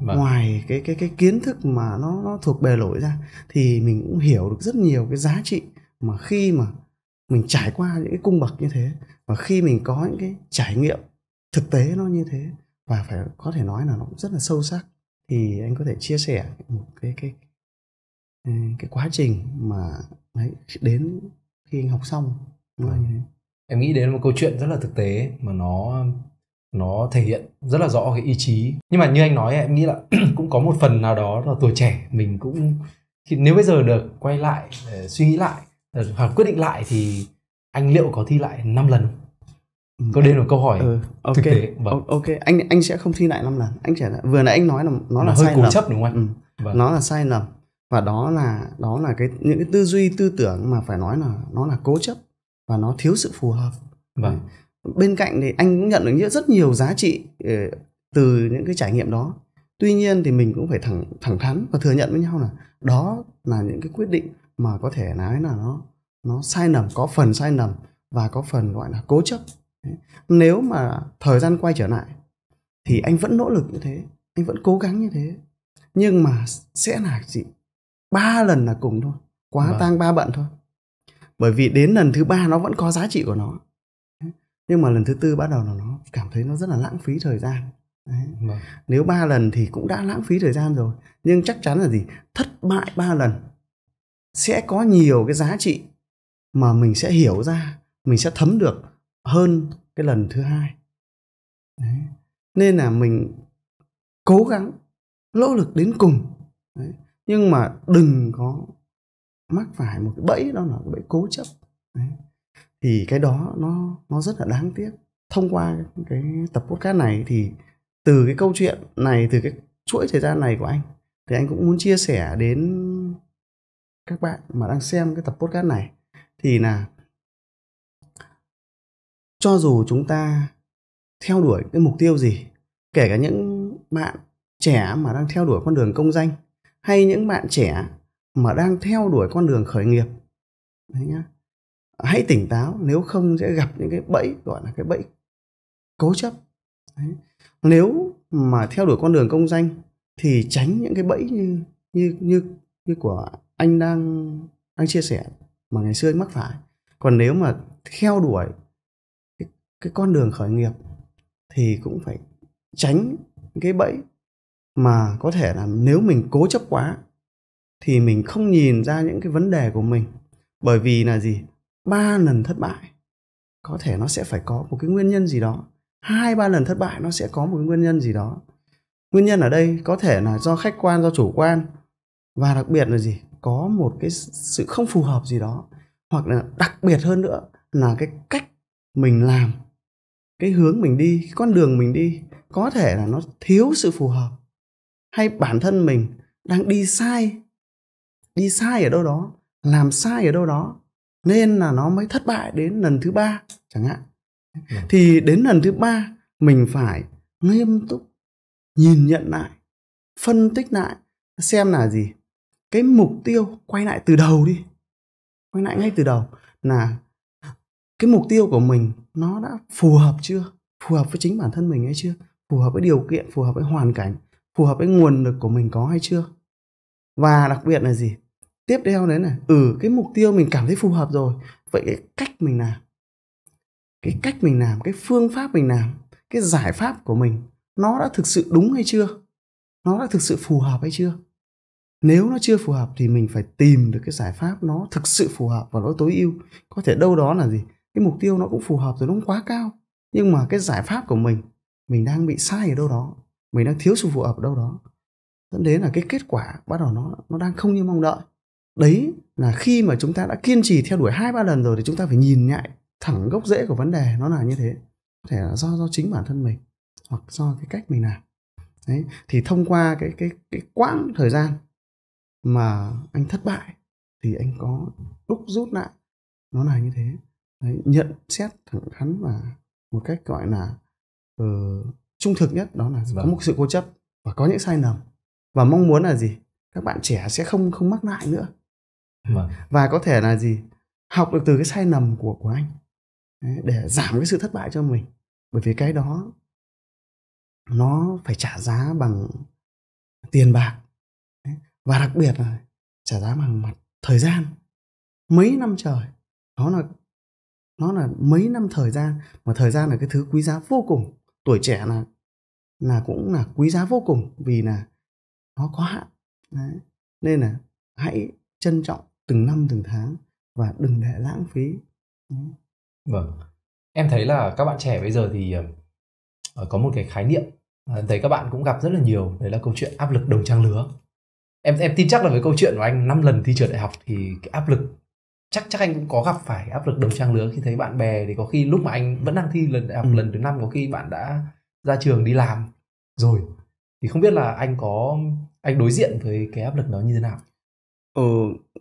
vâng. ngoài cái cái cái kiến thức mà nó nó thuộc bề nổi ra thì mình cũng hiểu được rất nhiều cái giá trị mà khi mà mình trải qua những cái cung bậc như thế và khi mình có những cái trải nghiệm thực tế nó như thế và phải có thể nói là nó cũng rất là sâu sắc thì anh có thể chia sẻ một cái cái
ừ, cái quá trình mà đấy, đến khi anh học xong nó là vâng. em nghĩ đến một câu chuyện rất là thực tế mà nó nó thể hiện rất là rõ cái ý chí nhưng mà như anh nói em nghĩ là cũng có một phần nào đó là tuổi trẻ mình cũng nếu bây giờ được quay lại suy nghĩ lại hoặc quyết định lại thì anh liệu có thi lại 5 lần không có đây là câu hỏi ừ, ok thực tế. Vâng. ok anh anh sẽ
không thi lại năm lần anh sẽ vừa nãy anh nói là nó là, là hơi sai lầm chấp đúng
không anh? Ừ. Vâng.
nó là sai lầm và đó là đó là cái những cái tư duy tư tưởng mà phải nói là nó là cố chấp và nó thiếu sự phù hợp vâng. bên cạnh thì anh cũng nhận được rất nhiều giá trị ờ, từ những cái trải nghiệm đó tuy nhiên thì mình cũng phải thẳng thẳng thắn và thừa nhận với nhau là đó là những cái quyết định mà có thể nói là nó nó sai lầm có phần sai lầm và có phần gọi là cố chấp nếu mà thời gian quay trở lại thì anh vẫn nỗ lực như thế anh vẫn cố gắng như thế nhưng mà sẽ là gì ba lần là cùng thôi quá vâng. tang ba bận thôi bởi vì đến lần thứ ba nó vẫn có giá trị của nó nhưng mà lần thứ tư bắt đầu là nó cảm thấy nó rất là lãng phí thời gian Đấy. Vâng. nếu ba lần thì cũng đã lãng phí thời gian rồi nhưng chắc chắn là gì thất bại ba lần sẽ có nhiều cái giá trị mà mình sẽ hiểu ra mình sẽ thấm được hơn cái lần thứ hai Đấy. nên là mình cố gắng lỗ lực đến cùng Đấy. nhưng mà đừng có mắc phải một cái bẫy đó là bẫy cố chấp Đấy. thì cái đó nó nó rất là đáng tiếc thông qua cái tập podcast này thì từ cái câu chuyện này từ cái chuỗi thời gian này của anh thì anh cũng muốn chia sẻ đến các bạn mà đang xem cái tập podcast này thì là cho dù chúng ta theo đuổi cái mục tiêu gì kể cả những bạn trẻ mà đang theo đuổi con đường công danh hay những bạn trẻ mà đang theo đuổi con đường khởi nghiệp Đấy nhá. hãy tỉnh táo nếu không sẽ gặp những cái bẫy gọi là cái bẫy cố chấp Đấy. nếu mà theo đuổi con đường công danh thì tránh những cái bẫy như như như như của anh đang đang chia sẻ mà ngày xưa anh mắc phải còn nếu mà theo đuổi cái con đường khởi nghiệp thì cũng phải tránh cái bẫy mà có thể là nếu mình cố chấp quá thì mình không nhìn ra những cái vấn đề của mình bởi vì là gì ba lần thất bại có thể nó sẽ phải có một cái nguyên nhân gì đó hai ba lần thất bại nó sẽ có một cái nguyên nhân gì đó nguyên nhân ở đây có thể là do khách quan do chủ quan và đặc biệt là gì có một cái sự không phù hợp gì đó hoặc là đặc biệt hơn nữa là cái cách mình làm cái hướng mình đi cái con đường mình đi có thể là nó thiếu sự phù hợp hay bản thân mình đang đi sai đi sai ở đâu đó làm sai ở đâu đó nên là nó mới thất bại đến lần thứ ba chẳng hạn dạ. thì đến lần thứ ba mình phải nghiêm túc nhìn nhận lại phân tích lại xem là gì cái mục tiêu quay lại từ đầu đi quay lại ngay từ đầu là cái mục tiêu của mình nó đã phù hợp chưa phù hợp với chính bản thân mình hay chưa phù hợp với điều kiện phù hợp với hoàn cảnh phù hợp với nguồn lực của mình có hay chưa và đặc biệt là gì tiếp theo đấy này ừ cái mục tiêu mình cảm thấy phù hợp rồi vậy cái cách mình làm cái cách mình làm cái phương pháp mình làm cái giải pháp của mình nó đã thực sự đúng hay chưa nó đã thực sự phù hợp hay chưa nếu nó chưa phù hợp thì mình phải tìm được cái giải pháp nó thực sự phù hợp và nó tối ưu có thể đâu đó là gì cái mục tiêu nó cũng phù hợp rồi nó cũng quá cao nhưng mà cái giải pháp của mình mình đang bị sai ở đâu đó mình đang thiếu sự phù hợp ở đâu đó dẫn đến là cái kết quả bắt đầu nó nó đang không như mong đợi đấy là khi mà chúng ta đã kiên trì theo đuổi hai ba lần rồi thì chúng ta phải nhìn lại thẳng gốc rễ của vấn đề nó là như thế có thể là do do chính bản thân mình hoặc do cái cách mình làm đấy thì thông qua cái cái cái quãng thời gian mà anh thất bại thì anh có đúc rút lại nó là như thế Đấy, nhận xét thẳng thắn và một cách gọi là uh, trung thực nhất đó là vâng. có một sự cố chấp và có những sai lầm và mong muốn là gì các bạn trẻ sẽ không không mắc lại nữa vâng. và có thể là gì học được từ cái sai lầm của của anh Đấy, để giảm cái sự thất bại cho mình bởi vì cái đó nó phải trả giá bằng tiền bạc và đặc biệt là trả giá bằng mặt thời gian mấy năm trời đó là nó là mấy năm thời gian mà thời gian là cái thứ quý giá vô cùng tuổi trẻ là là cũng là quý giá vô cùng vì là nó có hạn nên là hãy trân trọng từng năm từng tháng và đừng để lãng phí Đấy.
vâng em thấy là các bạn trẻ bây giờ thì ờ, ờ, có một cái khái niệm uh, thấy các bạn cũng gặp rất là nhiều đấy là câu chuyện áp lực đồng trang lứa em em tin chắc là với câu chuyện của anh năm lần thi trượt đại học thì cái áp lực chắc chắc anh cũng có gặp phải áp lực đồng trang lứa khi thấy bạn bè thì có khi lúc mà anh vẫn đang thi lần đại học ừ. lần thứ năm có khi bạn đã ra trường đi làm rồi thì không biết là anh có anh đối diện với cái áp lực đó như thế nào
ừ,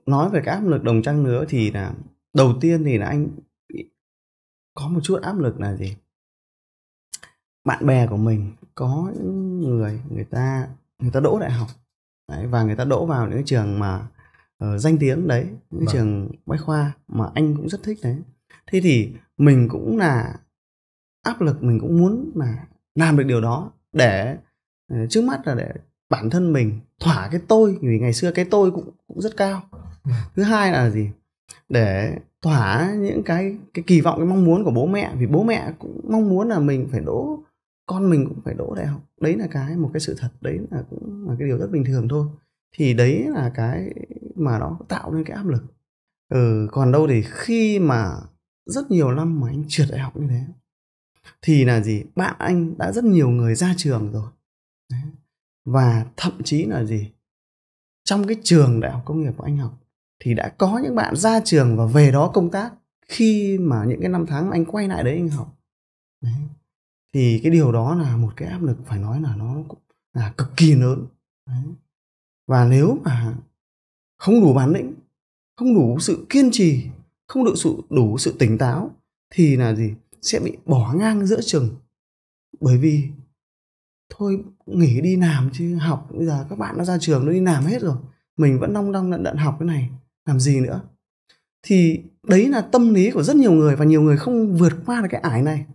nói về cái áp lực đồng trang lứa thì là đầu tiên thì là anh có một chút áp lực là gì bạn bè của mình có những người người ta người ta đỗ đại học Đấy, và người ta đỗ vào những trường mà Ờ, danh tiếng đấy những vâng. trường bách khoa mà anh cũng rất thích đấy thế thì mình cũng là áp lực mình cũng muốn là làm được điều đó để ờ, trước mắt là để bản thân mình thỏa cái tôi vì ngày xưa cái tôi cũng cũng rất cao vâng. thứ hai là gì để thỏa những cái cái kỳ vọng cái mong muốn của bố mẹ vì bố mẹ cũng mong muốn là mình phải đỗ con mình cũng phải đỗ đại học đấy là cái một cái sự thật đấy là cũng là cái điều rất bình thường thôi thì đấy là cái mà nó tạo nên cái áp lực ừ, còn đâu thì khi mà rất nhiều năm mà anh trượt đại học như thế thì là gì bạn anh đã rất nhiều người ra trường rồi và thậm chí là gì trong cái trường đại học công nghiệp của anh học thì đã có những bạn ra trường và về đó công tác khi mà những cái năm tháng mà anh quay lại đấy anh học đấy. thì cái điều đó là một cái áp lực phải nói là nó cũng là cực kỳ lớn đấy. và nếu mà không đủ bản lĩnh không đủ sự kiên trì không đủ sự đủ sự tỉnh táo thì là gì sẽ bị bỏ ngang giữa chừng bởi vì thôi nghỉ đi làm chứ học bây giờ các bạn nó ra trường nó đi làm hết rồi mình vẫn long đong lận đận học cái này làm gì nữa thì đấy là tâm lý của rất nhiều người và nhiều người không vượt qua được cái ải này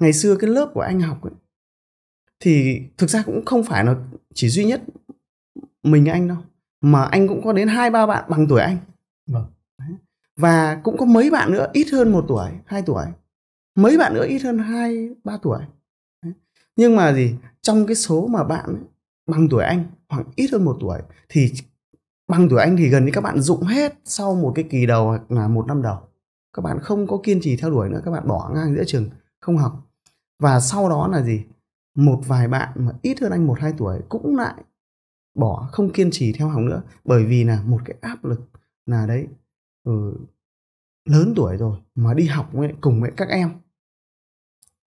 ngày xưa cái lớp của anh học ấy, thì thực ra cũng không phải là chỉ duy nhất mình anh đâu mà anh cũng có đến hai ba bạn bằng tuổi anh vâng. và cũng có mấy bạn nữa ít hơn một tuổi hai tuổi mấy bạn nữa ít hơn hai ba tuổi nhưng mà gì trong cái số mà bạn bằng tuổi anh hoặc ít hơn một tuổi thì bằng tuổi anh thì gần như các bạn dụng hết sau một cái kỳ đầu hoặc là một năm đầu các bạn không có kiên trì theo đuổi nữa các bạn bỏ ngang giữa trường không học và sau đó là gì một vài bạn mà ít hơn anh một hai tuổi cũng lại bỏ không kiên trì theo học nữa bởi vì là một cái áp lực là đấy ừ, lớn tuổi rồi mà đi học ấy, cùng với các em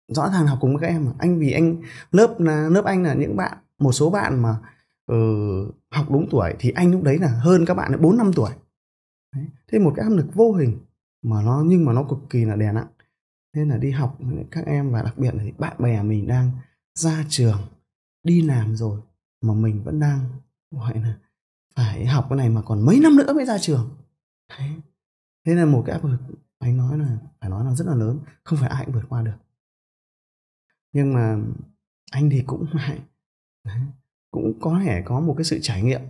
rõ ràng học cùng với các em anh vì anh lớp là lớp anh là những bạn một số bạn mà ừ, học đúng tuổi thì anh lúc đấy là hơn các bạn bốn năm tuổi đấy. thế một cái áp lực vô hình mà nó nhưng mà nó cực kỳ là đè nặng nên là đi học các em và đặc biệt là bạn bè mình đang ra trường đi làm rồi mà mình vẫn đang gọi là phải học cái này mà còn mấy năm nữa mới ra trường Đấy. thế là một cái áp lực anh nói là phải nói là rất là lớn không phải ai cũng vượt qua được nhưng mà anh thì cũng lại cũng có thể có một cái sự trải nghiệm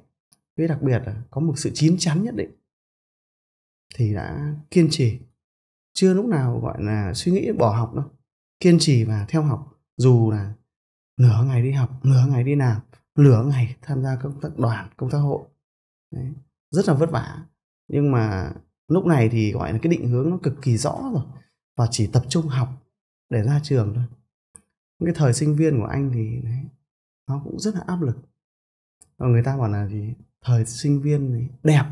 với đặc biệt là có một sự chín chắn nhất định thì đã kiên trì chưa lúc nào gọi là suy nghĩ bỏ học đâu kiên trì và theo học dù là nửa ngày đi học nửa ngày đi làm lửa ngày tham gia công tác đoàn công tác hội Đấy. rất là vất vả nhưng mà lúc này thì gọi là cái định hướng nó cực kỳ rõ rồi và chỉ tập trung học để ra trường thôi cái thời sinh viên của anh thì đấy, nó cũng rất là áp lực và người ta bảo là gì thời sinh viên thì đẹp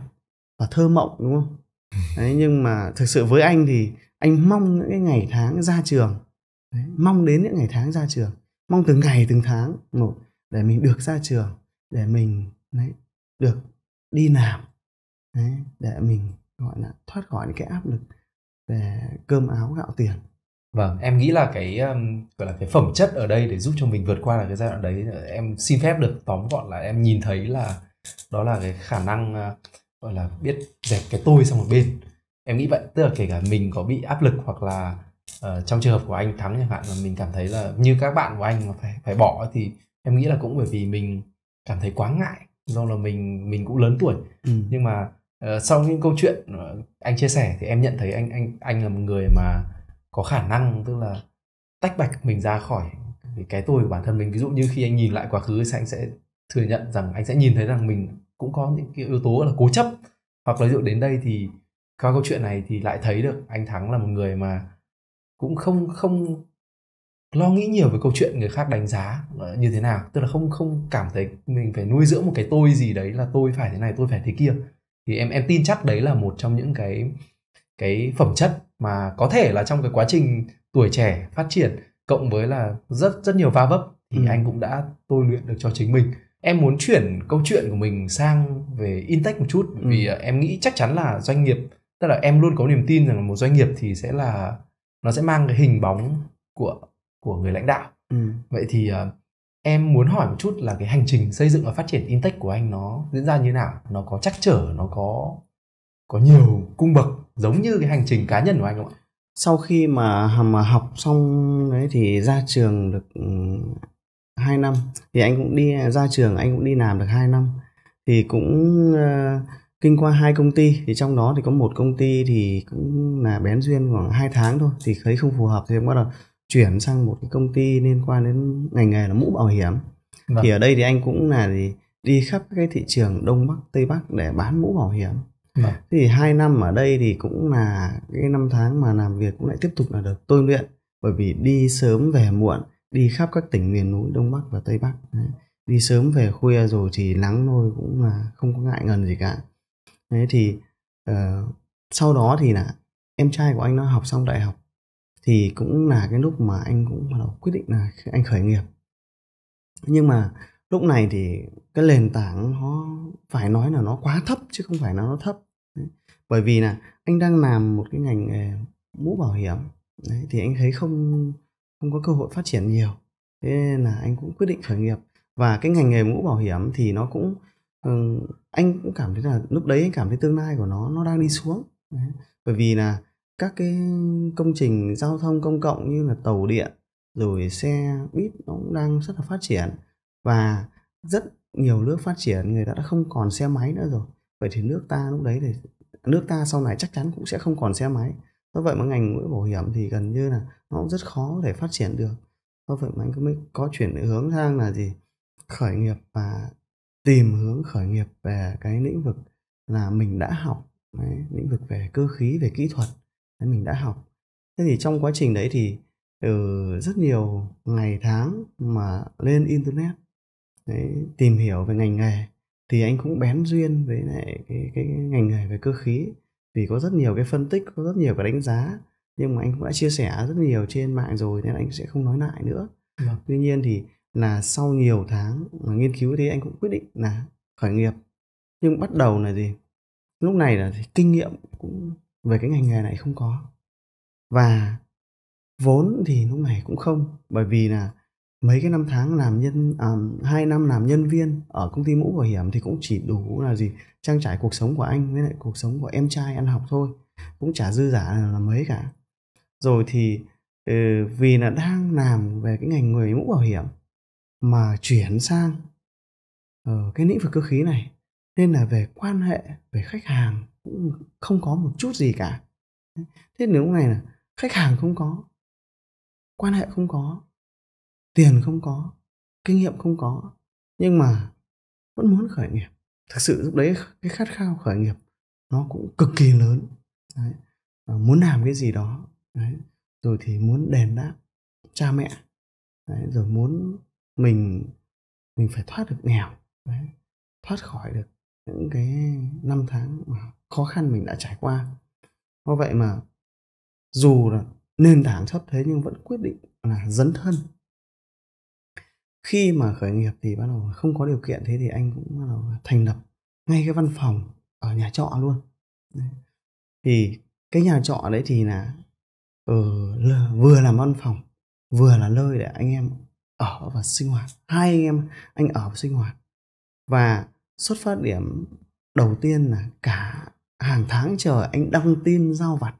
và thơ mộng đúng không đấy, nhưng mà thực sự với anh thì anh mong những cái ngày tháng ra trường đấy, mong đến những ngày tháng ra trường mong từng ngày từng tháng một để mình được ra trường để mình đấy, được đi làm
đấy, để mình
gọi là thoát khỏi những cái áp lực về cơm áo gạo tiền
vâng em nghĩ là cái gọi là cái phẩm chất ở đây để giúp cho mình vượt qua là cái giai đoạn đấy em xin phép được tóm gọn là em nhìn thấy là đó là cái khả năng ờ, gọi là biết dẹp cái tôi sang một bên em nghĩ vậy tức là kể cả mình có bị áp lực hoặc là uh, trong trường hợp của anh thắng chẳng hạn mà mình cảm thấy là như các bạn của anh mà phải phải bỏ thì em nghĩ là cũng bởi vì mình cảm thấy quá ngại do là mình mình cũng lớn tuổi ừ. nhưng mà uh, sau những câu chuyện ờ, anh chia sẻ thì em nhận thấy anh anh anh là một người mà có khả năng tức là tách bạch mình ra khỏi cái tôi của bản thân mình ví dụ như khi anh nhìn lại quá khứ thì anh sẽ thừa nhận rằng anh sẽ nhìn thấy rằng mình cũng có những cái yếu tố là cố chấp hoặc là dụ đến đây thì qua câu chuyện này thì lại thấy được anh thắng là một người mà cũng không không lo nghĩ nhiều về câu chuyện người khác đánh giá ờ, như thế nào tức là không không cảm thấy mình phải nuôi dưỡng một cái tôi gì đấy là tôi phải thế này tôi phải thế kia thì em em tin chắc đấy là một trong những cái cái phẩm chất mà có thể là trong cái quá trình tuổi trẻ phát triển cộng với là rất rất nhiều va vấp thì ừ. anh cũng đã tôi luyện được cho chính mình em muốn chuyển câu chuyện của mình sang về intech một chút ừ. vì ờ, em nghĩ chắc chắn là doanh nghiệp tức là em luôn có niềm tin rằng một doanh nghiệp thì sẽ là nó sẽ mang cái hình bóng của của người lãnh đạo ừ. vậy thì uh, em muốn hỏi một chút là cái hành trình xây dựng và phát triển Intech của anh nó diễn ra như nào nó có chắc trở nó có có nhiều cung bậc giống như cái hành trình cá nhân của anh không ạ sau
khi mà mà học xong đấy thì ra trường được 2 ừ, năm thì anh cũng đi ra trường anh cũng đi làm được 2 năm thì cũng uh, kinh qua hai công ty thì trong đó thì có một công ty thì cũng là bén duyên khoảng 2 tháng thôi thì thấy không phù hợp thì em bắt đầu chuyển sang một cái công ty liên quan đến ngành nghề là mũ bảo hiểm vâng. thì ở đây thì anh cũng là gì đi khắp các cái thị trường đông bắc tây bắc để bán mũ bảo hiểm vâng. thì hai năm ở đây thì cũng là cái năm tháng mà làm việc cũng lại tiếp tục là được tôi luyện bởi vì đi sớm về muộn đi khắp các tỉnh miền núi đông bắc và tây bắc đi sớm về khuya rồi thì nắng nôi cũng là không có ngại ngần gì cả thế thì uh, sau đó thì là em trai của anh nó học xong đại học thì cũng là cái lúc mà anh cũng bắt đầu quyết định là anh khởi nghiệp nhưng mà lúc này thì cái nền tảng nó phải nói là nó quá thấp chứ không phải là nó thấp bởi vì là anh đang làm một cái ngành nghề mũ bảo hiểm Đấy, thì anh thấy không không có cơ hội phát triển nhiều thế nên là anh cũng quyết định khởi nghiệp và cái ngành nghề mũ bảo hiểm thì nó cũng ừ, anh cũng cảm thấy là lúc đấy anh cảm thấy tương lai của nó nó đang đi xuống Đấy. bởi vì là các cái công trình giao thông công cộng như là tàu điện rồi xe buýt nó cũng đang rất là phát triển và rất nhiều nước phát triển người ta đã không còn xe máy nữa rồi vậy thì nước ta lúc đấy thì nước ta sau này chắc chắn cũng sẽ không còn xe máy do vậy mà ngành mũi bảo hiểm thì gần như là nó cũng rất khó để phát triển được do vậy mà anh mới có chuyển hướng sang là gì khởi nghiệp và tìm hướng khởi nghiệp về cái lĩnh vực là mình đã học đấy, lĩnh vực về cơ khí về kỹ thuật mình đã học thế thì trong quá trình đấy thì từ rất nhiều ngày tháng mà lên internet đấy, tìm hiểu về ngành nghề thì anh cũng bén duyên với lại cái, cái ngành nghề về cơ khí vì có rất nhiều cái phân tích có rất nhiều cái đánh giá nhưng mà anh cũng đã chia sẻ rất nhiều trên mạng rồi nên anh sẽ không nói lại nữa vâng. tuy nhiên thì là sau nhiều tháng mà nghiên cứu thì anh cũng quyết định là khởi nghiệp nhưng bắt đầu là gì lúc này là thì kinh nghiệm cũng về cái ngành nghề này không có và vốn thì lúc này cũng không bởi vì là mấy cái năm tháng làm nhân à, hai năm làm nhân viên ở công ty mũ bảo hiểm thì cũng chỉ đủ là gì trang trải cuộc sống của anh với lại cuộc sống của em trai ăn học thôi cũng chả dư giả là mấy cả rồi thì ừ, vì là đang làm về cái ngành người mũ bảo hiểm mà chuyển sang ở cái lĩnh vực cơ khí này nên là về quan hệ về khách hàng cũng không có một chút gì cả thế nếu này là khách hàng không có quan hệ không có tiền không có kinh nghiệm không có nhưng mà vẫn muốn khởi nghiệp thực sự lúc đấy cái khát khao khởi nghiệp nó cũng cực kỳ lớn đấy. À, muốn làm cái gì đó đấy. rồi thì muốn đền đáp cha mẹ đấy. rồi muốn mình mình phải thoát được nghèo đấy. thoát khỏi được những cái năm tháng mà khó khăn mình đã trải qua do vậy mà dù là nền tảng thấp thế nhưng vẫn quyết định là dấn thân khi mà khởi nghiệp thì bắt đầu không có điều kiện thế thì anh cũng bắt đầu thành lập ngay cái văn phòng ở nhà trọ luôn thì cái nhà trọ đấy thì là ừ, vừa làm văn phòng vừa là nơi để anh em ở và sinh hoạt hai anh em anh ở và sinh hoạt và xuất phát điểm đầu tiên là cả hàng tháng trời anh đăng tin giao vặt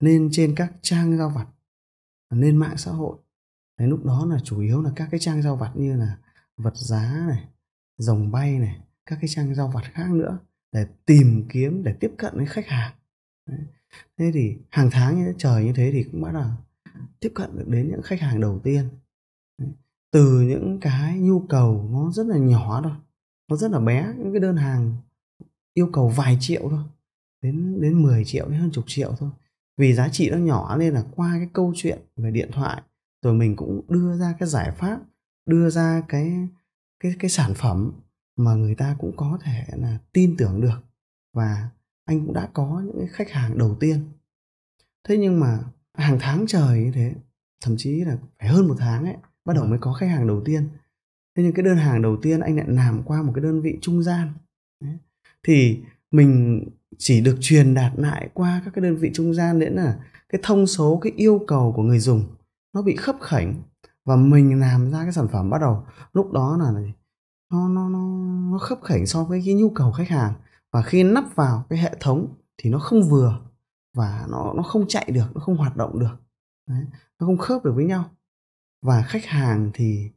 lên trên các trang giao vặt lên mạng xã hội Đấy, lúc đó là chủ yếu là các cái trang giao vặt như là vật giá này rồng bay này các cái trang giao vặt khác nữa để tìm kiếm để tiếp cận với khách hàng Đấy. thế thì hàng tháng như thế, trời như thế thì cũng bắt đầu tiếp cận được đến những khách hàng đầu tiên Đấy. từ những cái nhu cầu nó rất là nhỏ thôi nó rất là bé những cái đơn hàng yêu cầu vài triệu thôi đến đến 10 triệu đến hơn chục triệu thôi vì giá trị nó nhỏ nên là qua cái câu chuyện về điện thoại rồi mình cũng đưa ra cái giải pháp đưa ra cái cái cái sản phẩm mà người ta cũng có thể là tin tưởng được và anh cũng đã có những cái khách hàng đầu tiên thế nhưng mà hàng tháng trời như thế thậm chí là phải hơn một tháng ấy bắt đầu vâng. mới có khách hàng đầu tiên thế nhưng cái đơn hàng đầu tiên anh lại làm qua một cái đơn vị trung gian thì mình chỉ được truyền đạt lại qua các cái đơn vị trung gian đến là cái thông số cái yêu cầu của người dùng nó bị khấp khảnh và mình làm ra cái sản phẩm bắt đầu lúc đó là nó nó nó nó khấp khảnh so với cái nhu cầu khách hàng và khi nắp vào cái hệ thống thì nó không vừa và nó nó không chạy được nó không hoạt động được Đấy, nó không khớp được với nhau và khách hàng thì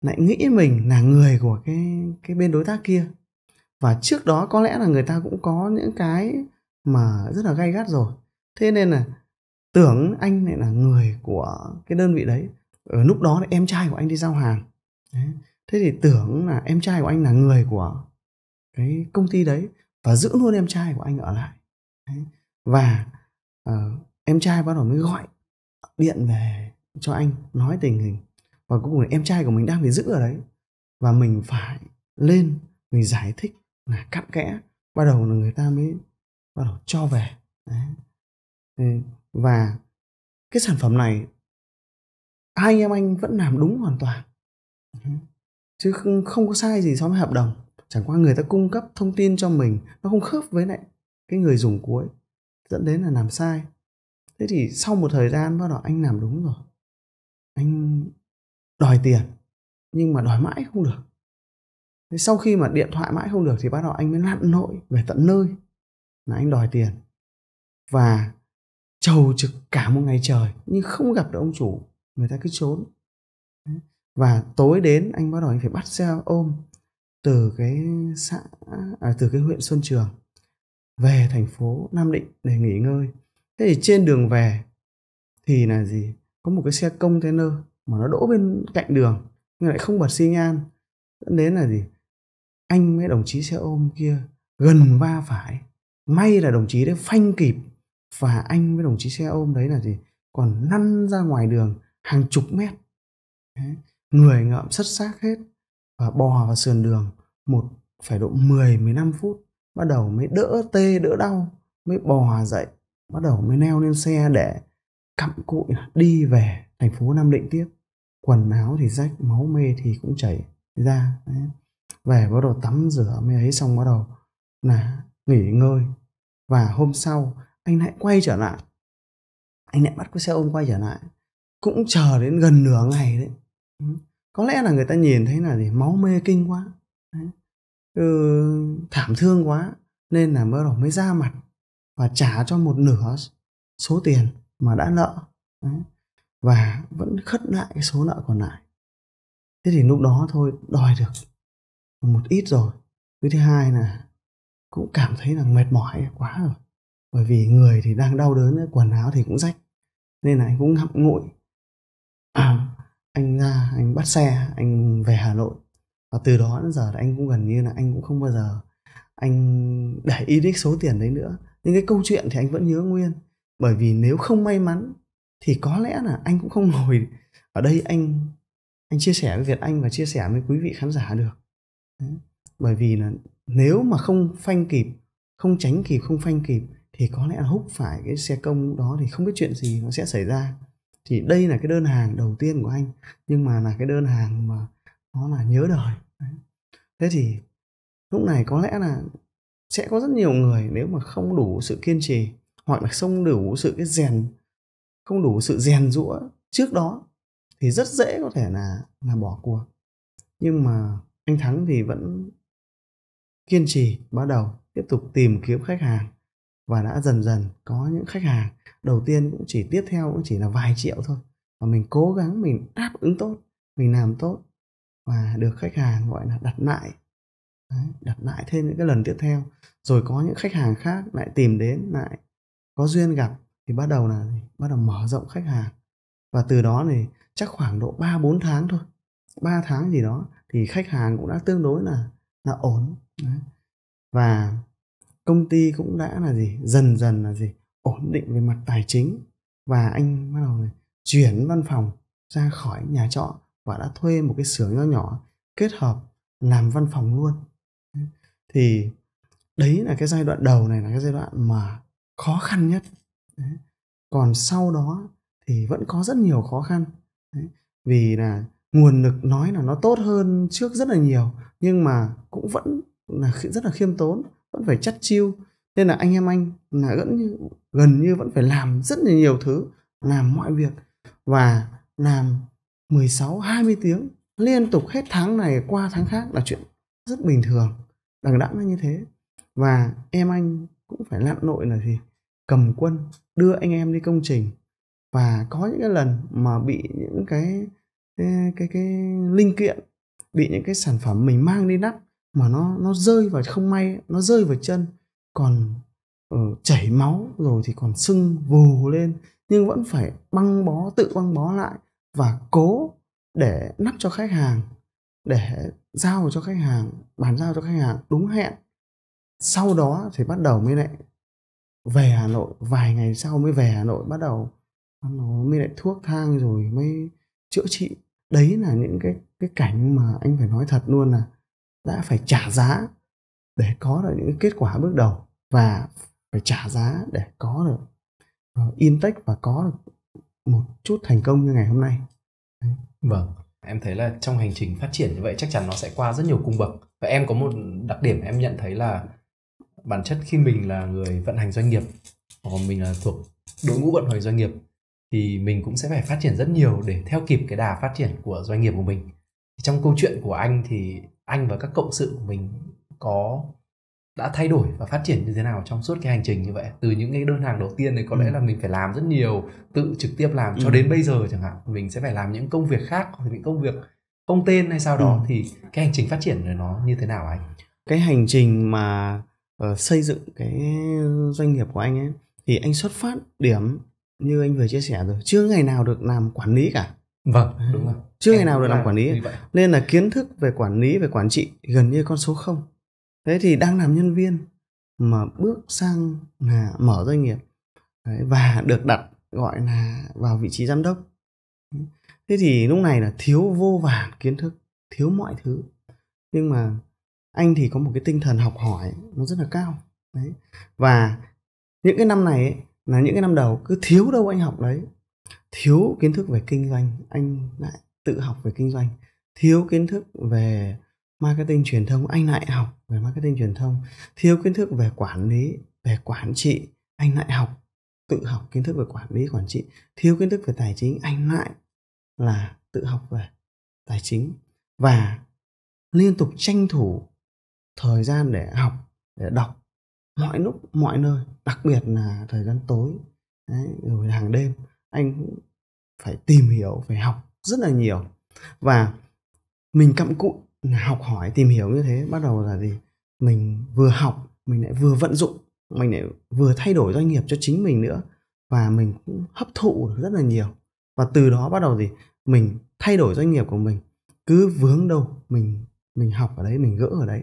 lại nghĩ mình là người của cái cái bên đối tác kia và trước đó có lẽ là người ta cũng có những cái mà rất là gay gắt rồi thế nên là tưởng anh lại là người của cái đơn vị đấy ở lúc đó là em trai của anh đi giao hàng thế thì tưởng là em trai của anh là người của cái công ty đấy và giữ luôn em trai của anh ở lại và uh, em trai bắt đầu mới gọi điện về cho anh nói tình hình và cuối cùng là em trai của mình đang bị giữ ở đấy và mình phải lên mình giải thích là cặn kẽ bắt đầu là người ta mới bắt đầu cho về đấy. và cái sản phẩm này hai anh em anh vẫn làm đúng hoàn toàn chứ không, không có sai gì so với hợp đồng chẳng qua người ta cung cấp thông tin cho mình nó không khớp với lại cái người dùng cuối dẫn đến là làm sai thế thì sau một thời gian bắt đầu anh làm đúng rồi anh đòi tiền nhưng mà đòi mãi không được thế sau khi mà điện thoại mãi không được thì bắt đầu anh mới lặn nội về tận nơi là anh đòi tiền và trầu trực cả một ngày trời nhưng không gặp được ông chủ người ta cứ trốn và tối đến anh bắt đầu anh phải bắt xe ôm từ cái xã à, từ cái huyện Xuân Trường về thành phố Nam Định để nghỉ ngơi thế thì trên đường về thì là gì có một cái xe container mà nó đỗ bên cạnh đường nhưng lại không bật xi nhan dẫn đến là gì anh với đồng chí xe ôm kia gần va phải may là đồng chí đấy phanh kịp và anh với đồng chí xe ôm đấy là gì còn năn ra ngoài đường hàng chục mét đấy. người ngợm sất xác hết và bò vào sườn đường một phải độ 10 15 phút bắt đầu mới đỡ tê đỡ đau mới bò dậy bắt đầu mới neo lên xe để cặm cụi đi về thành phố Nam Định tiếp quần áo thì rách máu mê thì cũng chảy ra Đấy. về bắt đầu tắm rửa mê ấy xong bắt đầu là nghỉ ngơi và hôm sau anh lại quay trở lại anh lại bắt cái xe ôm quay trở lại cũng chờ đến gần nửa ngày đấy có lẽ là người ta nhìn thấy là gì máu mê kinh quá Ừ, thảm thương quá nên là bắt đầu mới ra mặt và trả cho một nửa số tiền mà đã nợ đấy và vẫn khất lại cái số nợ còn lại thế thì lúc đó thôi đòi được một ít rồi với thứ hai là cũng cảm thấy là mệt mỏi quá rồi bởi vì người thì đang đau đớn quần áo thì cũng rách nên là anh cũng ngậm ngụi à, anh ra anh bắt xe anh về hà nội và từ đó đến giờ là anh cũng gần như là anh cũng không bao giờ anh để ý đến số tiền đấy nữa nhưng cái câu chuyện thì anh vẫn nhớ nguyên bởi vì nếu không may mắn thì có lẽ là anh cũng không ngồi ở đây anh anh chia sẻ với Việt Anh và chia sẻ với quý vị khán giả được bởi vì là nếu mà không phanh kịp không tránh kịp không phanh kịp thì có lẽ là húc phải cái xe công đó thì không biết chuyện gì nó sẽ xảy ra thì đây là cái đơn hàng đầu tiên của anh nhưng mà là cái đơn hàng mà nó là nhớ đời thế thì lúc này có lẽ là sẽ có rất nhiều người nếu mà không đủ sự kiên trì hoặc là không đủ sự cái rèn không đủ sự rèn rũa trước đó thì rất dễ có thể là là bỏ cuộc nhưng mà anh thắng thì vẫn kiên trì bắt đầu tiếp tục tìm kiếm khách hàng và đã dần dần có những khách hàng đầu tiên cũng chỉ tiếp theo cũng chỉ là vài triệu thôi và mình cố gắng mình đáp ứng tốt mình làm tốt và được khách hàng gọi là đặt lại Đấy, đặt lại thêm những cái lần tiếp theo rồi có những khách hàng khác lại tìm đến lại có duyên gặp thì bắt đầu là bắt đầu mở rộng khách hàng và từ đó thì chắc khoảng độ 3 4 tháng thôi 3 tháng gì đó thì khách hàng cũng đã tương đối là là ổn và công ty cũng đã là gì dần dần là gì ổn định về mặt tài chính và anh bắt đầu này, chuyển văn phòng ra khỏi nhà trọ và đã thuê một cái xưởng nhỏ nhỏ kết hợp làm văn phòng luôn thì đấy là cái giai đoạn đầu này là cái giai đoạn mà khó khăn nhất Đấy. còn sau đó thì vẫn có rất nhiều khó khăn Đấy. vì là nguồn lực nói là nó tốt hơn trước rất là nhiều nhưng mà cũng vẫn là rất là khiêm tốn vẫn phải chắt chiêu nên là anh em anh là gần như gần như vẫn phải làm rất là nhiều thứ làm mọi việc và làm 16 20 tiếng liên tục hết tháng này qua tháng khác là chuyện rất bình thường đằng đẵng như thế và em anh cũng phải lặn nội là gì cầm quân đưa anh em đi công trình và có những cái lần mà bị những cái cái cái, cái linh kiện bị những cái sản phẩm mình mang đi nắp mà nó nó rơi vào không may nó rơi vào chân còn uh, chảy máu rồi thì còn sưng vù lên nhưng vẫn phải băng bó tự băng bó lại và cố để nắp cho khách hàng để giao cho khách hàng bàn giao cho khách hàng đúng hẹn sau đó thì bắt đầu mới lại về Hà Nội vài ngày sau mới về Hà Nội bắt đầu nó mới lại thuốc thang rồi mới chữa trị đấy là những cái cái cảnh mà anh phải nói thật luôn là đã phải trả giá để có được những kết quả bước đầu và phải trả giá để có được uh, ờ, intech và có được một chút thành công như ngày hôm nay vâng
em thấy là trong hành trình phát triển như vậy chắc chắn nó sẽ qua rất nhiều cung bậc và em có một đặc điểm em nhận thấy là bản chất khi mình là người vận hành doanh nghiệp hoặc mình là thuộc đội ngũ vận hành doanh nghiệp thì mình cũng sẽ phải phát triển rất nhiều để theo kịp cái đà phát triển của doanh nghiệp của mình trong câu chuyện của anh thì anh và các cộng sự của mình có đã thay đổi và phát triển như thế nào trong suốt cái hành trình như vậy từ những cái đơn hàng đầu tiên này có ừ. lẽ là mình phải làm rất nhiều tự trực tiếp làm cho ừ. đến bây giờ chẳng hạn mình sẽ phải làm những công việc khác hoặc những công việc không tên hay sao đó ừ. thì cái hành trình phát triển này nó như thế nào anh
cái hành trình mà Ờ, xây dựng cái doanh nghiệp của anh ấy thì anh xuất phát điểm như anh vừa chia sẻ rồi chưa ngày nào được làm quản lý cả vâng đúng rồi chưa em ngày nào được làm quản lý nên là kiến thức về quản lý về quản trị gần như con số không thế thì đang làm nhân viên mà bước sang là mở doanh nghiệp đấy, và được đặt gọi là vào vị trí giám đốc thế thì lúc này là thiếu vô vàn kiến thức thiếu mọi thứ nhưng mà anh thì có một cái tinh thần học hỏi nó rất là cao đấy và những cái năm này ấy, là những cái năm đầu cứ thiếu đâu anh học đấy thiếu kiến thức về kinh doanh anh lại tự học về kinh doanh thiếu kiến thức về marketing truyền thông anh lại học về marketing truyền thông thiếu kiến thức về quản lý về quản trị anh lại học tự học kiến thức về quản lý quản trị thiếu kiến thức về tài chính anh lại là tự học về tài chính và liên tục tranh thủ thời gian để học để đọc ừ. mọi lúc mọi nơi đặc biệt là thời gian tối Đấy, rồi hàng đêm anh cũng phải tìm hiểu phải học rất là nhiều và mình cặm cụi học hỏi tìm hiểu như thế bắt đầu là gì mình vừa học mình lại vừa vận dụng mình lại vừa thay đổi doanh nghiệp cho chính mình nữa và mình cũng hấp thụ được rất là nhiều và từ đó bắt đầu thì mình thay đổi doanh nghiệp của mình cứ vướng đâu mình mình học ở đấy mình gỡ ở đấy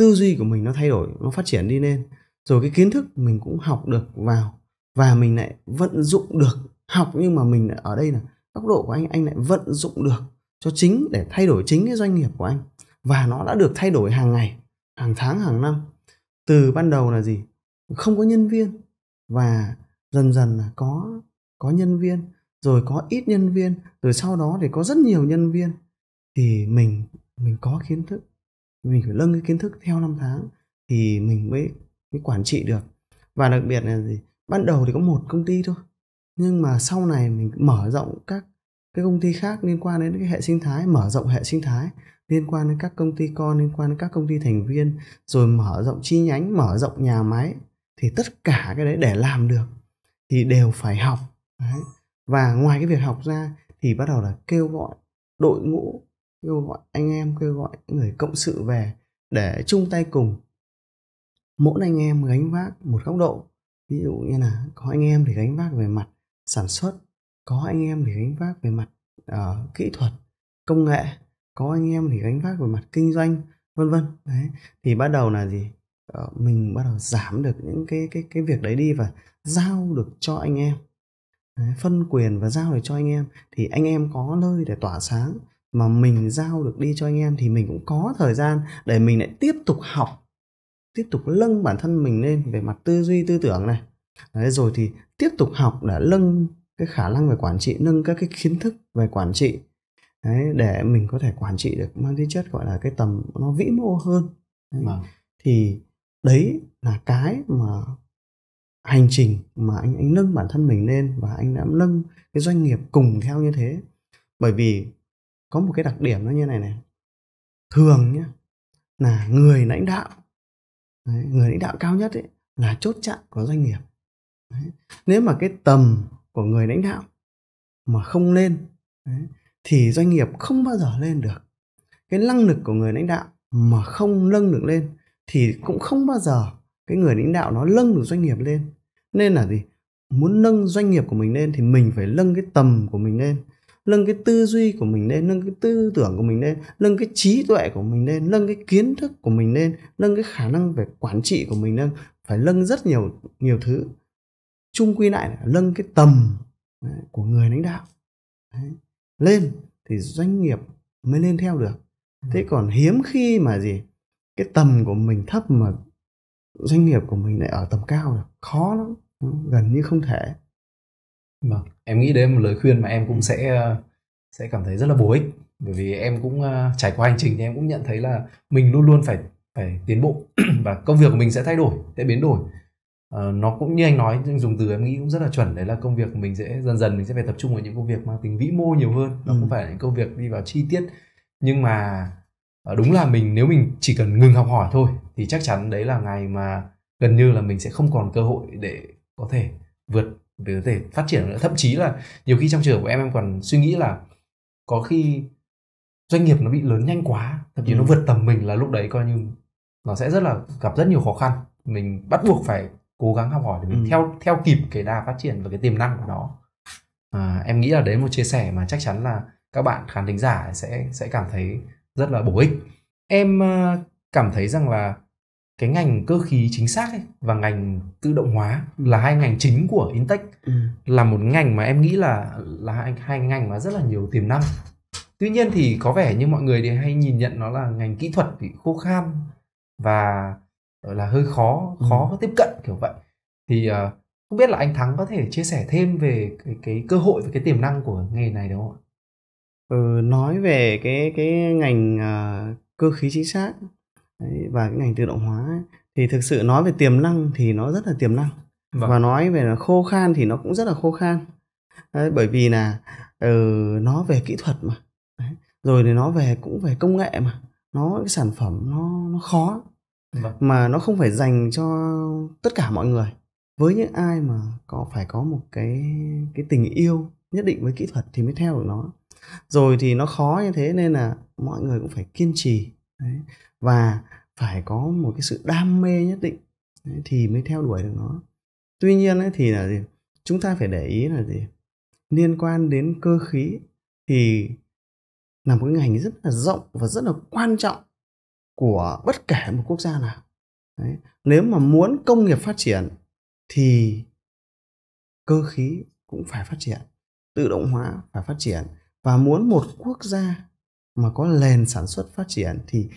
tư duy của mình nó thay đổi nó phát triển đi lên rồi cái kiến thức mình cũng học được vào và mình lại vận dụng được học nhưng mà mình lại ở đây là góc độ của anh anh lại vận dụng được cho chính để thay đổi chính cái doanh nghiệp của anh và nó đã được thay đổi hàng ngày hàng tháng hàng năm từ ban đầu là gì không có nhân viên và dần dần là có có nhân viên rồi có ít nhân viên rồi sau đó thì có rất nhiều nhân viên thì mình mình có kiến thức mình phải nâng cái kiến thức theo năm tháng thì mình mới mới quản trị được và đặc biệt là gì ban đầu thì có một công ty thôi nhưng mà sau này mình mở rộng các cái công ty khác liên quan đến cái hệ sinh thái mở rộng hệ sinh thái liên quan đến các công ty con liên quan đến các công ty thành viên rồi mở rộng chi nhánh mở rộng nhà máy thì tất cả cái đấy để làm được thì đều phải học đấy. và ngoài cái việc học ra thì bắt đầu là kêu gọi đội ngũ kêu gọi anh em kêu gọi người cộng sự về để chung tay cùng mỗi anh em gánh vác một góc độ ví dụ như là có anh em thì gánh vác về mặt sản xuất có anh em thì gánh vác về mặt uh, kỹ thuật công nghệ có anh em thì gánh vác về mặt kinh doanh vân vân đấy thì bắt đầu là gì uh, mình bắt đầu giảm được những cái cái cái việc đấy đi và giao được cho anh em đấy, phân quyền và giao được cho anh em thì anh em có nơi để tỏa sáng mà mình giao được đi cho anh em thì mình cũng có thời gian để mình lại tiếp tục học tiếp tục nâng bản thân mình lên về mặt tư duy tư tưởng này Đấy, rồi thì tiếp tục học để nâng cái khả năng về quản trị nâng các cái kiến thức về quản trị Đấy, để mình có thể quản trị được mang tính chất gọi là cái tầm nó vĩ mô hơn đấy. Vâng. thì đấy là cái mà hành trình mà anh anh nâng bản thân mình lên và anh đã nâng cái doanh nghiệp cùng theo như thế bởi vì có một cái đặc điểm nó như này này thường nhé là người lãnh đạo đấy, người lãnh đạo cao nhất ấy là chốt chặn của doanh nghiệp đấy. nếu mà cái tầm của người lãnh đạo mà không lên đấy, thì doanh nghiệp không bao giờ lên được cái năng lực của người lãnh đạo mà không nâng được lên thì cũng không bao giờ cái người lãnh đạo nó nâng được doanh nghiệp lên nên là gì muốn nâng doanh nghiệp của mình lên thì mình phải nâng cái tầm của mình lên nâng cái tư duy của mình lên nâng cái tư tưởng của mình lên nâng cái trí tuệ của mình lên nâng cái kiến thức của mình lên nâng cái khả năng về quản trị của mình lên phải nâng rất nhiều nhiều thứ chung quy lại là nâng cái tầm của người lãnh đạo Đấy. lên thì doanh nghiệp mới lên theo được thế ừ. còn hiếm khi mà gì cái tầm của mình thấp mà doanh nghiệp của mình lại ở tầm cao được khó lắm gần như không thể
vâng em nghĩ đấy là một lời khuyên mà em cũng sẽ ờ, sẽ cảm thấy rất là bổ ích bởi vì em cũng uh, trải qua hành trình thì em cũng nhận thấy là mình luôn luôn phải phải tiến bộ và công việc của mình sẽ thay đổi sẽ biến đổi uh, nó cũng như anh nói nhưng dùng từ em nghĩ cũng rất là chuẩn đấy là công việc của mình sẽ dần dần mình sẽ phải tập trung vào những công việc mang tính vĩ mô nhiều hơn nó ừ. không phải là những công việc đi vào chi tiết nhưng mà uh, đúng là mình nếu mình chỉ cần ngừng học hỏi thôi thì chắc chắn đấy là ngày mà gần như là mình sẽ không còn cơ hội để có thể vượt để có thể phát triển nữa thậm chí là nhiều khi trong trường của em em còn suy nghĩ là có khi doanh nghiệp nó bị lớn nhanh quá thậm chí ừ. nó vượt tầm mình là lúc đấy coi như nó sẽ rất là gặp rất nhiều khó khăn mình bắt buộc phải cố gắng học hỏi để mình ừ. theo theo kịp cái đà phát triển và cái tiềm năng của nó à, em nghĩ là đấy một chia sẻ mà chắc chắn là các bạn khán thính giả sẽ sẽ cảm thấy rất là bổ ích em ờ, cảm thấy rằng là cái ngành cơ khí chính xác ấy và ngành tự động hóa ừ. là hai ngành chính của Intech ừ. là một ngành mà em nghĩ là là hai, hai ngành mà rất là nhiều tiềm năng tuy nhiên thì có vẻ như mọi người thì hay nhìn nhận nó là ngành kỹ thuật bị khô khan và là hơi khó ừ. khó ừ. tiếp cận kiểu vậy thì uh, không biết là anh Thắng có thể chia sẻ thêm về cái, cái cơ hội và cái tiềm năng của nghề này đúng không ạ?
Ừ, nói về cái cái ngành uh, cơ khí chính xác Đấy, và cái ngành tự động hóa ấy, thì thực sự nói về tiềm năng thì nó rất là tiềm năng vâng. và nói về là khô khan thì nó cũng rất là khô khan Đấy, bởi vì là ừ, nó về kỹ thuật mà Đấy. rồi thì nó về cũng về công nghệ mà nó cái sản phẩm nó nó khó vâng. mà nó không phải dành cho tất cả mọi người với những ai mà có phải có một cái cái tình yêu nhất định với kỹ thuật thì mới theo được nó rồi thì nó khó như thế nên là mọi người cũng phải kiên trì Đấy. và phải có một cái sự đam mê nhất định Đấy. thì mới theo đuổi được nó tuy nhiên ấy, thì là gì chúng ta phải để ý là gì liên quan đến cơ khí thì là một cái ngành rất là rộng và rất là quan trọng của bất kể một quốc gia nào Đấy. nếu mà muốn công nghiệp phát triển thì cơ khí cũng phải phát triển tự động hóa phải phát triển và muốn một quốc gia mà có nền sản xuất phát triển thì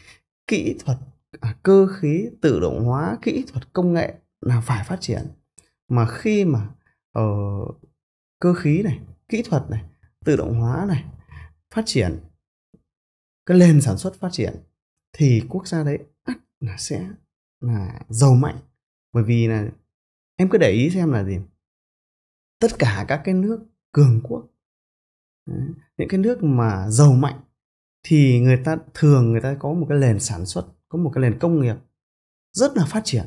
kỹ thuật à, cơ khí tự động hóa kỹ thuật công nghệ là phải phát triển mà khi mà uh, cơ khí này kỹ thuật này tự động hóa này phát triển cái nền sản xuất phát triển thì quốc gia đấy ắt là sẽ là giàu mạnh bởi vì là em cứ để ý xem là gì tất cả các cái nước cường quốc những cái nước mà giàu mạnh thì người ta thường người ta có một cái nền sản xuất có một cái nền công nghiệp rất là phát triển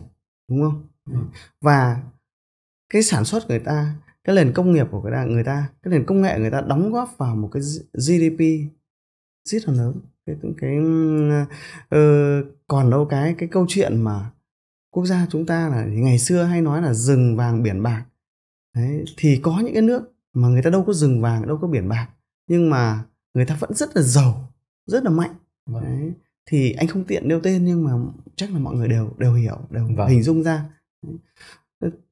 đúng không ừ. và cái sản xuất người ta cái nền công nghiệp của người ta người ta cái nền công nghệ người ta đóng góp vào một cái GDP rất là lớn cái cái uh, còn đâu cái cái câu chuyện mà quốc gia chúng ta là ngày xưa hay nói là rừng vàng biển bạc Đấy, thì có những cái nước mà người ta đâu có rừng vàng đâu có biển bạc nhưng mà người ta vẫn rất là giàu rất là mạnh vâng. đấy thì anh không tiện nêu tên nhưng mà chắc là mọi người đều đều hiểu đều vâng. hình dung ra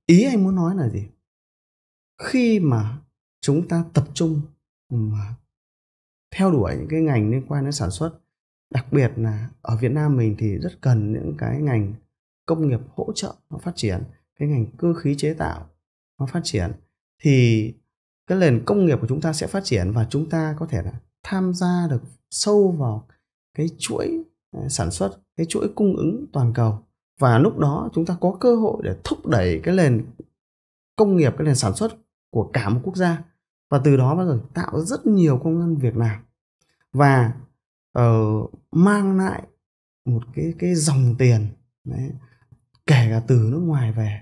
ý anh muốn nói là gì khi mà chúng ta tập trung mà theo đuổi những cái ngành liên quan đến sản xuất đặc biệt là ở Việt Nam mình thì rất cần những cái ngành công nghiệp hỗ trợ nó phát triển cái ngành cơ khí chế tạo nó phát triển thì cái nền công nghiệp của chúng ta sẽ phát triển và chúng ta có thể là tham gia được sâu vào cái chuỗi ờ, sản xuất cái chuỗi cung ứng toàn cầu và lúc đó chúng ta có cơ hội để thúc đẩy cái nền công nghiệp cái nền sản xuất của cả một quốc gia và từ đó bắt đầu tạo rất nhiều công an việc làm và uh, mang lại một cái cái dòng tiền đấy, kể cả từ nước ngoài về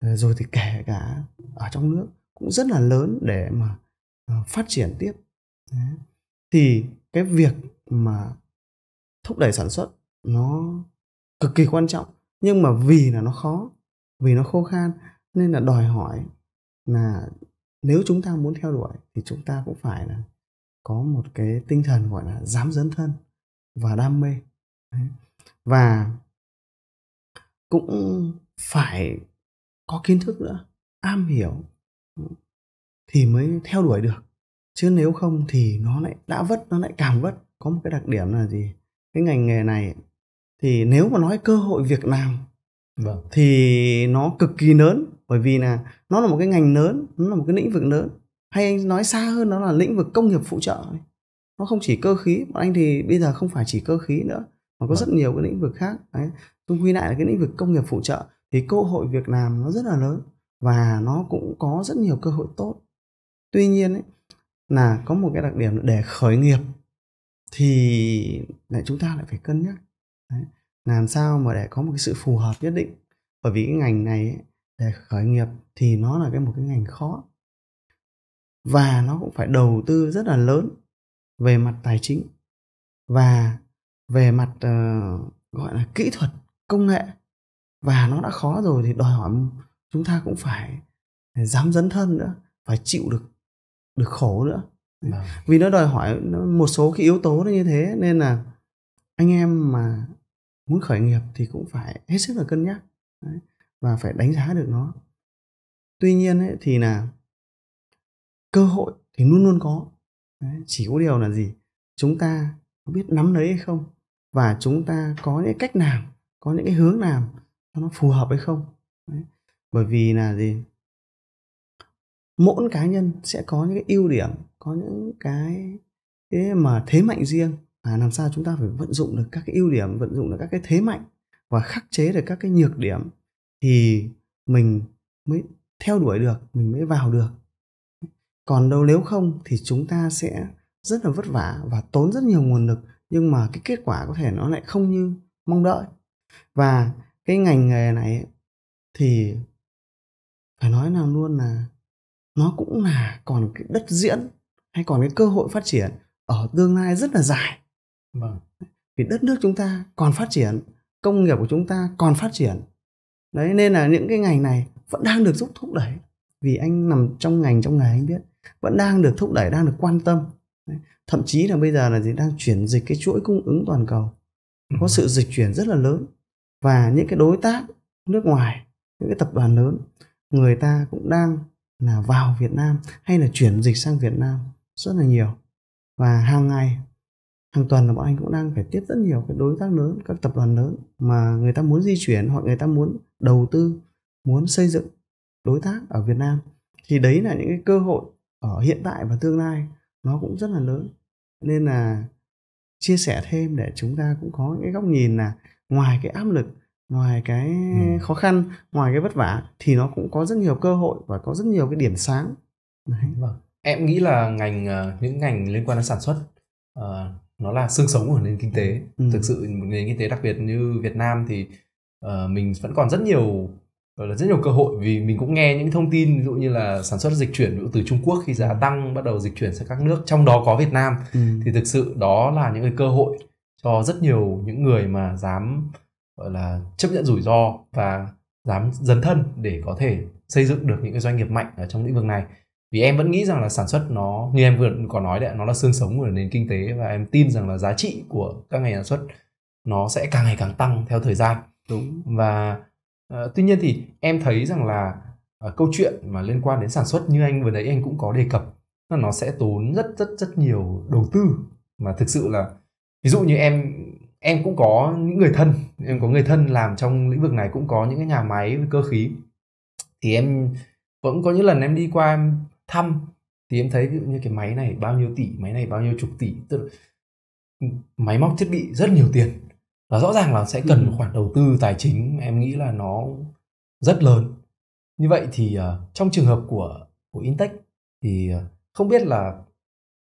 ờ, rồi thì kể cả ở trong nước cũng rất là lớn để mà phát triển tiếp đấy thì cái việc mà thúc đẩy sản xuất nó cực kỳ quan trọng nhưng mà vì là nó khó vì nó khô khan nên là đòi hỏi là nếu chúng ta muốn theo đuổi thì chúng ta cũng phải là có một cái tinh thần gọi là dám dấn thân và đam mê và cũng phải có kiến thức nữa am hiểu thì mới theo đuổi được chứ nếu không thì nó lại đã vất nó lại càng vất có một cái đặc điểm là gì cái ngành nghề này thì nếu mà nói cơ hội việc làm vâng. thì nó cực kỳ lớn bởi vì là nó là một cái ngành lớn nó là một cái lĩnh vực lớn hay anh nói xa hơn nó là lĩnh vực công nghiệp phụ trợ nó không chỉ cơ khí bọn anh thì bây giờ không phải chỉ cơ khí nữa mà có vâng. rất nhiều cái lĩnh vực khác đấy tôi quy lại là cái lĩnh vực công nghiệp phụ trợ thì cơ hội việc làm nó rất là lớn và nó cũng có rất nhiều cơ hội tốt tuy nhiên ấy, là có một cái đặc điểm để khởi nghiệp thì lại chúng ta lại phải cân nhắc Đấy. làm sao mà để có một cái sự phù hợp nhất định bởi vì cái ngành này ấy, để khởi nghiệp thì nó là cái một cái ngành khó và nó cũng phải đầu tư rất là lớn về mặt tài chính và về mặt uh, gọi là kỹ thuật công nghệ và nó đã khó rồi thì đòi hỏi chúng ta cũng phải dám dấn thân nữa phải chịu được được khổ nữa vâng. vì nó đòi hỏi một số cái yếu tố nó như thế nên là anh em mà muốn khởi nghiệp thì cũng phải hết sức là cân nhắc và phải đánh giá được nó tuy nhiên ấy, thì là cơ hội thì luôn luôn có chỉ có điều là gì chúng ta có biết nắm lấy hay không và chúng ta có những cách làm có những cái hướng làm cho nó phù hợp hay không bởi vì là gì mỗi cá nhân sẽ có những cái ưu điểm có những cái thế mà thế mạnh riêng à, làm sao chúng ta phải vận dụng được các cái ưu điểm vận dụng được các cái thế mạnh và khắc chế được các cái nhược điểm thì mình mới theo đuổi được mình mới vào được còn đâu nếu không thì chúng ta sẽ rất là vất vả và tốn rất nhiều nguồn lực nhưng mà cái kết quả có thể nó lại không như mong đợi và cái ngành nghề này thì phải nói là luôn là nó cũng là còn cái đất diễn hay còn cái cơ hội phát triển ở tương lai rất là dài vâng. vì đất nước chúng ta còn phát triển công nghiệp của chúng ta còn phát triển đấy nên là những cái ngành này vẫn đang được giúp thúc đẩy vì anh nằm trong ngành trong nghề anh biết vẫn đang được thúc đẩy đang được quan tâm đấy. thậm chí là bây giờ là gì đang chuyển dịch cái chuỗi cung ứng toàn cầu ừ. có sự dịch chuyển rất là lớn và những cái đối tác nước ngoài những cái tập đoàn lớn người ta cũng đang là vào Việt Nam hay là chuyển dịch sang Việt Nam rất là nhiều và hàng ngày hàng tuần là bọn anh cũng đang phải tiếp rất nhiều cái đối tác lớn các tập đoàn lớn mà người ta muốn di chuyển hoặc người ta muốn đầu tư muốn xây dựng đối tác ở Việt Nam thì đấy là những cái cơ hội ở hiện tại và tương lai nó cũng rất là lớn nên là chia sẻ thêm để chúng ta cũng có cái góc nhìn là ngoài cái áp lực ngoài cái ừ. khó khăn ngoài cái vất vả thì nó cũng có rất nhiều cơ hội và có rất nhiều cái điểm sáng Đấy. Vâng.
em nghĩ là ngành ờ, những ngành liên quan đến sản xuất uh, nó là xương sống của nền kinh tế ừ. thực sự một nền kinh tế đặc biệt như Việt Nam thì uh, mình vẫn còn rất nhiều là rất nhiều cơ hội vì mình cũng nghe những thông tin ví dụ như là sản xuất dịch chuyển ví dụ từ Trung Quốc khi giá tăng bắt đầu dịch chuyển sang các nước trong đó có Việt Nam ừ. thì thực sự đó là những cái cơ hội cho rất nhiều những người mà dám gọi là chấp nhận rủi ro và dám dấn thân để có thể xây dựng được những cái doanh nghiệp mạnh ở trong lĩnh vực này vì em vẫn nghĩ rằng là sản xuất nó như em vừa có nói đấy nó là xương sống của nền kinh tế và em tin rằng là giá trị của các ngành sản xuất nó sẽ càng ngày càng tăng theo thời gian đúng và uh, tuy nhiên thì em thấy rằng là uh, câu chuyện mà liên quan đến sản xuất như anh vừa đấy anh cũng có đề cập là nó sẽ tốn rất rất rất nhiều đầu tư mà thực sự là ví dụ như em em cũng có những người thân em có người thân làm trong lĩnh vực này cũng có những cái nhà máy cơ khí thì em vẫn có những lần em đi qua em thăm thì em thấy ví dụ như cái máy này bao nhiêu tỷ máy này bao nhiêu chục tỷ tức là ừ, máy móc thiết bị rất nhiều tiền và rõ ràng là sẽ cần một ừ. khoản đầu tư tài chính em nghĩ là nó rất lớn như vậy thì uh, trong trường hợp của của Intech thì uh, không biết là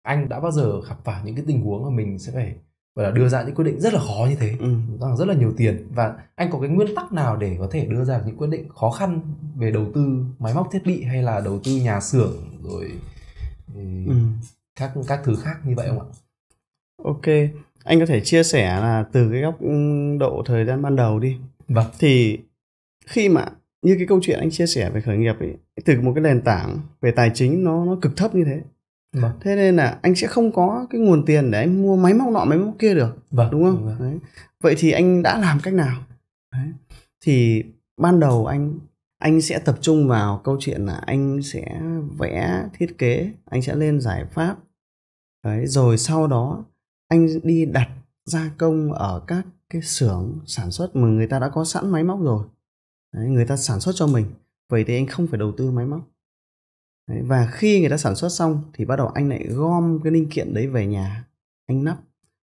anh đã bao giờ gặp phải những cái tình huống mà mình sẽ phải và là đưa ra những quyết định rất là khó như thế ừ. rất là nhiều tiền và anh có cái nguyên tắc nào để có thể đưa ra những quyết định khó khăn về đầu tư máy móc thiết bị hay là đầu tư nhà xưởng rồi ừ. ừ. các các thứ khác như vậy không ạ
ok anh có thể chia sẻ là từ cái góc ừ, độ thời gian ban đầu đi vâng thì khi mà như cái câu chuyện anh chia sẻ về khởi nghiệp ấy từ một cái nền tảng về tài chính nó nó cực thấp như thế Vâng. Thế nên là anh sẽ không có cái nguồn tiền để anh mua máy móc nọ máy móc kia được, vâng, đúng không? Đúng Đấy. Vậy thì anh đã làm cách nào? Đấy. Thì ban đầu anh anh sẽ tập trung vào câu chuyện là anh sẽ vẽ thiết kế, anh sẽ lên giải pháp. Đấy, rồi sau đó anh đi đặt gia công ở các cái xưởng sản xuất mà người ta đã có sẵn máy móc rồi. Đấy, người ta sản xuất cho mình. Vậy thì anh không phải đầu tư máy móc đấy, và khi người ta sản xuất xong thì bắt đầu anh lại gom cái linh kiện đấy về nhà anh nắp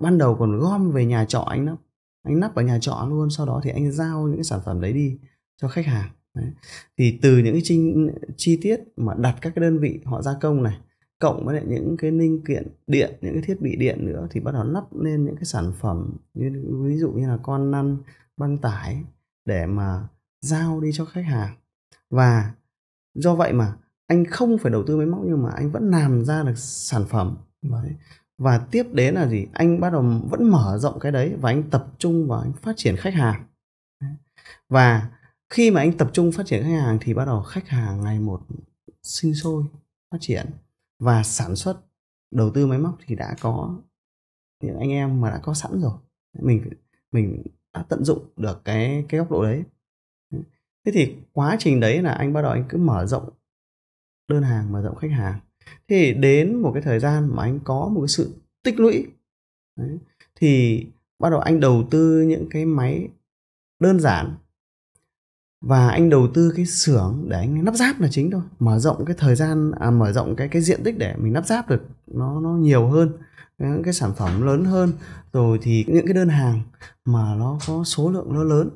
ban đầu còn gom về nhà trọ anh nắp anh nắp ở nhà trọ luôn sau đó thì anh giao những cái sản phẩm đấy đi cho khách hàng đấy. thì từ những cái chi, chi tiết mà đặt các cái đơn vị họ gia công này cộng với lại những cái linh kiện điện những cái thiết bị điện nữa thì bắt đầu lắp lên những cái sản phẩm như ví dụ như là con lăn băng tải để mà giao đi cho khách hàng và do vậy mà anh không phải đầu tư máy móc nhưng mà anh vẫn làm ra được sản phẩm đấy. và tiếp đến là gì anh bắt đầu vẫn mở rộng cái đấy và anh tập trung vào anh phát triển khách hàng và khi mà anh tập trung phát triển khách hàng thì bắt đầu khách hàng ngày một sinh sôi phát triển và sản xuất đầu tư máy móc thì đã có những anh em mà đã có sẵn rồi mình mình đã tận dụng được cái cái góc độ đấy thế thì quá trình đấy là anh bắt đầu anh cứ mở rộng đơn hàng mở rộng khách hàng thì đến một cái thời gian mà anh có một cái sự tích lũy đấy, thì bắt đầu anh đầu tư những cái máy đơn giản và anh đầu tư cái xưởng để anh lắp ráp là chính thôi mở rộng cái thời gian à, mở rộng cái cái diện tích để mình lắp ráp được nó nó nhiều hơn những cái sản phẩm lớn hơn rồi thì những cái đơn hàng mà nó có số lượng nó lớn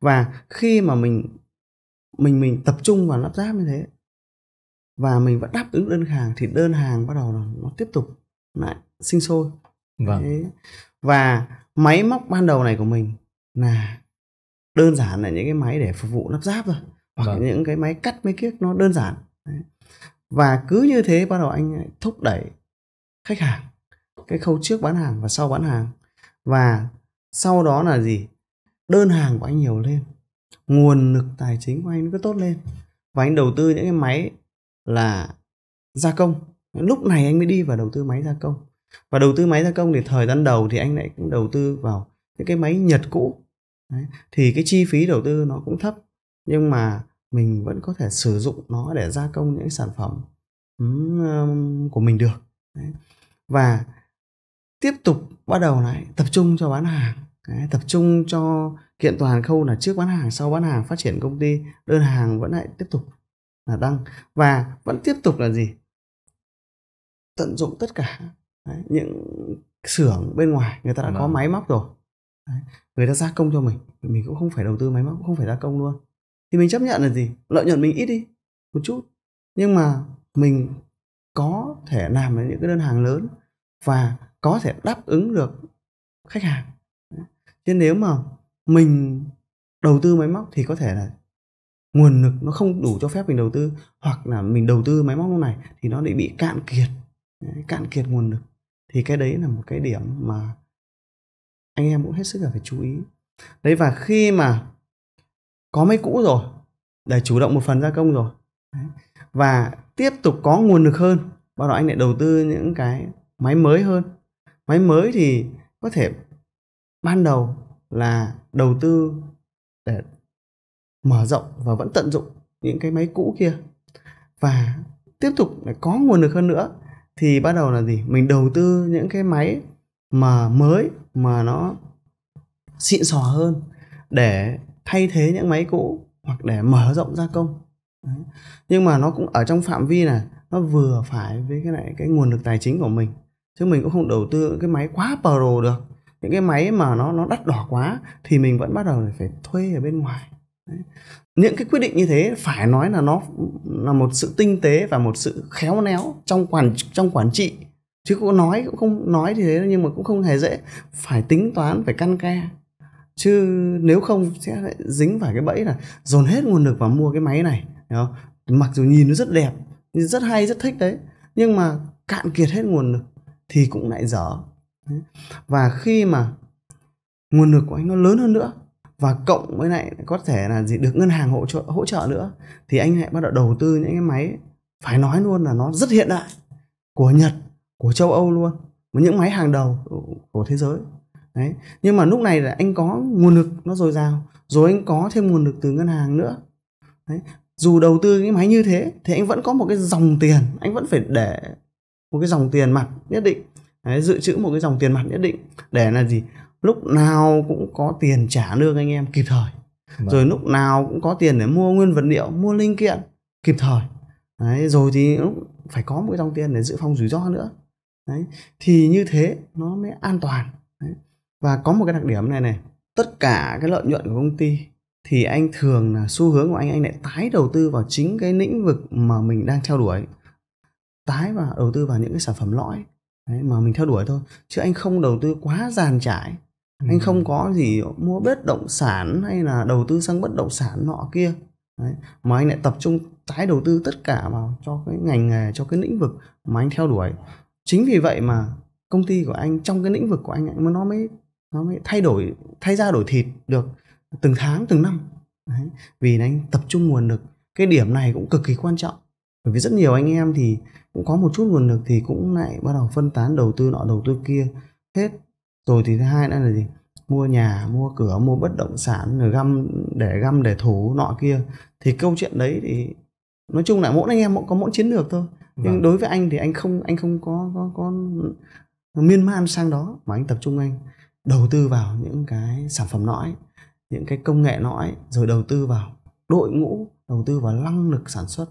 và khi mà mình mình mình tập trung vào lắp ráp như thế và mình vẫn đáp ứng đơn hàng thì đơn hàng bắt đầu nó tiếp tục lại sinh sôi vâng. và máy móc ban đầu này của mình là đơn giản là những cái máy để phục vụ lắp ráp thôi hoặc vâng. những cái máy cắt mấy kiếc nó đơn giản và cứ như thế bắt đầu anh thúc đẩy khách hàng cái khâu trước bán hàng và sau bán hàng và sau đó là gì đơn hàng của anh nhiều lên nguồn lực tài chính của anh nó cứ tốt lên và anh đầu tư những cái máy là gia công lúc này anh mới đi vào đầu tư máy gia công và đầu tư máy gia công thì thời gian đầu thì anh lại cũng đầu tư vào những cái máy nhật cũ Đấy. thì cái chi phí đầu tư nó cũng thấp nhưng mà mình vẫn có thể sử dụng nó để gia công những sản phẩm của mình được Đấy. và tiếp tục bắt đầu lại tập trung cho bán hàng Đấy, tập trung cho kiện toàn khâu là trước bán hàng sau bán hàng phát triển công ty đơn hàng vẫn lại tiếp tục là đăng vâng, và vẫn tiếp tục là gì tận dụng tất cả đấy, những xưởng bên ngoài người ta đã Đúng. có vâng. máy móc rồi đấy, người ta gia công cho mình mình cũng không phải đầu tư máy móc cũng không phải gia công luôn thì mình chấp nhận là gì lợi nhuận mình ít đi một chút nhưng mà mình có thể làm được những cái đơn hàng lớn và có thể đáp ứng được khách hàng chứ nếu mà mình đầu tư máy móc thì có thể là nguồn lực nó không đủ cho phép mình đầu tư hoặc là mình đầu tư máy móc lúc này thì nó lại bị cạn kiệt cạn kiệt nguồn lực thì cái đấy là một cái điểm mà anh em cũng hết sức là phải chú ý đấy và khi mà có máy cũ rồi để chủ động một phần gia công rồi và tiếp tục có nguồn lực hơn bắt đầu anh lại đầu tư những cái máy mới hơn máy mới thì có thể ban đầu là đầu tư để mở rộng và vẫn tận dụng những cái máy cũ kia và tiếp tục để có nguồn lực hơn nữa thì bắt đầu là gì mình đầu tư những cái máy mà mới mà nó xịn sò hơn để thay thế những máy cũ hoặc để mở rộng gia công Đấy. nhưng mà nó cũng ở trong phạm vi là nó vừa phải với cái này cái nguồn lực tài chính của mình chứ mình cũng không đầu tư những cái máy quá pro được những cái máy mà nó nó đắt đỏ quá thì mình vẫn bắt đầu phải thuê ở bên ngoài những cái quyết định như thế phải nói là nó là một sự tinh tế và một sự khéo léo trong quản trong quản trị chứ cũng nói cũng không nói thì thế nhưng mà cũng không hề dễ phải tính toán phải căn ke chứ nếu không sẽ lại dính phải cái bẫy là dồn hết nguồn lực vào mua cái máy này không? mặc dù nhìn nó rất đẹp rất hay rất thích đấy nhưng mà cạn kiệt hết nguồn lực thì cũng lại dở và khi mà nguồn lực của anh nó lớn hơn nữa và cộng với lại có thể là gì được ngân hàng hỗ trợ hỗ trợ nữa thì anh lại bắt đầu đầu tư những cái máy phải nói luôn là nó rất hiện đại của Nhật của châu Âu luôn với những máy hàng đầu của thế giới đấy nhưng mà lúc này là anh có nguồn lực nó dồi dào rồi anh có thêm nguồn lực từ ngân hàng nữa đấy dù đầu tư cái máy như thế thì anh vẫn có một cái dòng tiền anh vẫn phải để một cái dòng tiền mặt nhất định đấy, dự trữ một cái dòng tiền mặt nhất định để là gì lúc nào cũng có tiền trả lương anh em kịp thời vâng. rồi lúc nào cũng có tiền để mua nguyên vật liệu mua linh kiện kịp thời đấy, rồi thì lúc phải có một dòng tiền để dự phòng rủi ro nữa đấy thì như thế nó mới an toàn đấy. và có một cái đặc điểm này này tất cả cái lợi nhuận của công ty thì anh thường là xu hướng của anh anh lại tái đầu tư vào chính cái lĩnh vực mà mình đang theo đuổi tái và đầu tư vào những cái sản phẩm lõi đấy, mà mình theo đuổi thôi chứ anh không đầu tư quá giàn trải anh ừ. không có gì mua bất động sản hay là đầu tư sang bất động sản nọ kia Đấy. mà anh lại tập trung tái đầu tư tất cả vào cho cái ngành nghề cho cái lĩnh vực mà anh theo đuổi chính vì vậy mà công ty của anh trong cái lĩnh vực của anh anh nó mới nó mới thay đổi thay ra đổi thịt được từng tháng từng năm Đấy. vì anh tập trung nguồn lực cái điểm này cũng cực kỳ quan trọng bởi vì rất nhiều anh em thì cũng có một chút nguồn lực thì cũng lại bắt đầu phân tán đầu tư nọ đầu tư kia hết rồi thì thứ hai nữa là gì mua nhà mua cửa mua bất động sản rồi găm để găm để thủ nọ kia thì câu chuyện đấy thì nói chung là mỗi anh em có mỗi chiến lược thôi nhưng vâng. đối với anh thì anh không anh không có có có miên man sang đó mà anh tập trung anh đầu tư vào những cái sản phẩm nõi những cái công nghệ nõi rồi đầu tư vào đội ngũ đầu tư vào năng lực sản xuất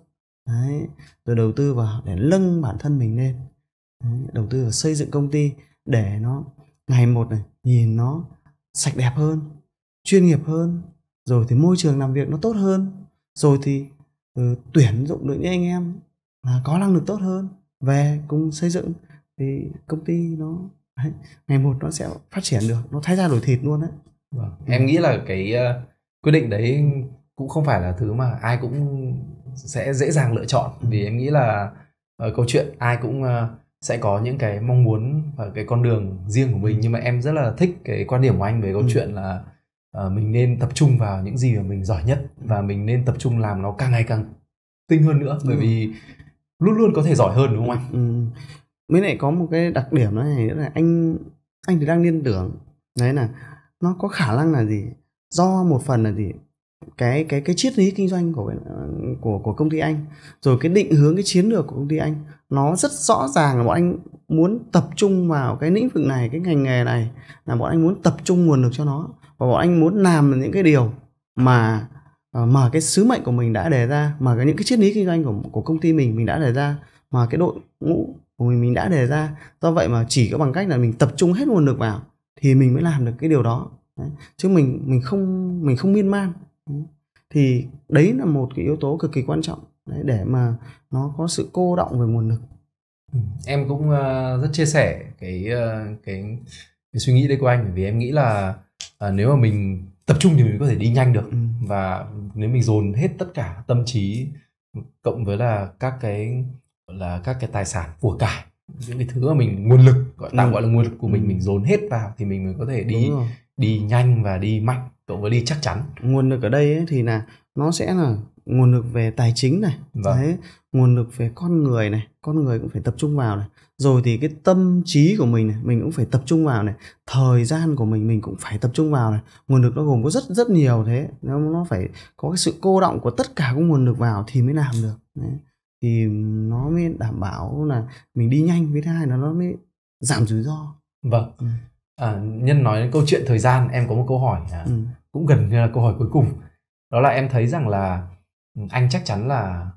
đấy rồi đầu tư vào để nâng bản thân mình lên đấy. đầu tư vào xây dựng công ty để nó ngày một này nhìn nó sạch đẹp hơn chuyên nghiệp hơn rồi thì môi trường làm việc nó tốt hơn rồi thì uh, tuyển dụng được những anh em là có năng lực tốt hơn về cùng xây dựng thì công ty nó ngày một nó sẽ phát triển được nó thay ra đổi thịt
luôn đấy vâng. em nghĩ là cái ờ, quyết định đấy cũng không phải là thứ mà ai cũng sẽ dễ dàng lựa chọn ừ. vì em nghĩ là ờ, câu chuyện ai cũng uh, sẽ có những cái mong muốn và cái con đường riêng của mình ừ. nhưng mà em rất là thích cái quan điểm của anh về câu ừ. chuyện là uh, mình nên tập trung vào những gì mà mình giỏi nhất và mình nên tập trung làm nó càng ngày càng tinh hơn nữa bởi ừ. vì luôn luôn có thể giỏi hơn đúng không anh?
Ừ. Mới lại có một cái đặc điểm đó này nữa là anh anh thì đang liên tưởng đấy là nó có khả năng là gì do một phần là gì cái cái cái triết lý kinh doanh của ờ, của của công ty anh rồi cái định hướng cái chiến lược của công ty anh nó rất rõ ràng là bọn anh muốn tập trung vào cái lĩnh vực này cái ngành nghề này là bọn anh muốn tập trung nguồn lực cho nó và bọn anh muốn làm những cái điều mà ờ, mà cái sứ mệnh của mình đã đề ra mà cái những cái triết lý kinh doanh của của công ty mình mình đã đề ra mà cái đội ngũ của mình mình đã đề ra do vậy mà chỉ có bằng cách là mình tập trung hết nguồn lực vào thì mình mới làm được cái điều đó chứ mình mình không mình không miên man thì đấy là một cái yếu tố cực kỳ quan trọng Đấy, để mà nó có sự cô động về nguồn lực
ừ, em cũng uh, rất chia sẻ cái uh, cái cái suy nghĩ đấy của anh vì em nghĩ là uh, nếu mà mình tập trung thì mình có thể đi nhanh được ừ. và nếu mình dồn hết tất cả tâm trí cộng với là các cái là các cái tài sản của cải những cái thứ mà mình nguồn lực gọi tạm ừ. gọi là nguồn lực của mình ừ. mình dồn hết vào thì mình mới có thể đi đi nhanh và đi mạnh cộng với đi chắc chắn nguồn lực ở đây ấy, thì là nó sẽ là
nguồn lực về tài chính này vâng. đấy, nguồn lực về con người này con người cũng phải tập trung vào này rồi thì cái tâm trí của mình này mình cũng phải tập trung vào này thời gian của mình mình cũng phải tập trung vào này nguồn lực nó gồm có rất rất nhiều thế nó nó phải có cái sự cô động của tất cả các nguồn lực vào thì mới làm được đấy. thì nó mới đảm bảo là mình đi
nhanh với thứ hai là nó mới giảm rủi ro vâng ừ. à, nhân nói đến câu chuyện thời gian em có một câu hỏi à, ừ. cũng gần như là câu hỏi cuối cùng đó là em thấy rằng là Ừ, anh chắc chắn là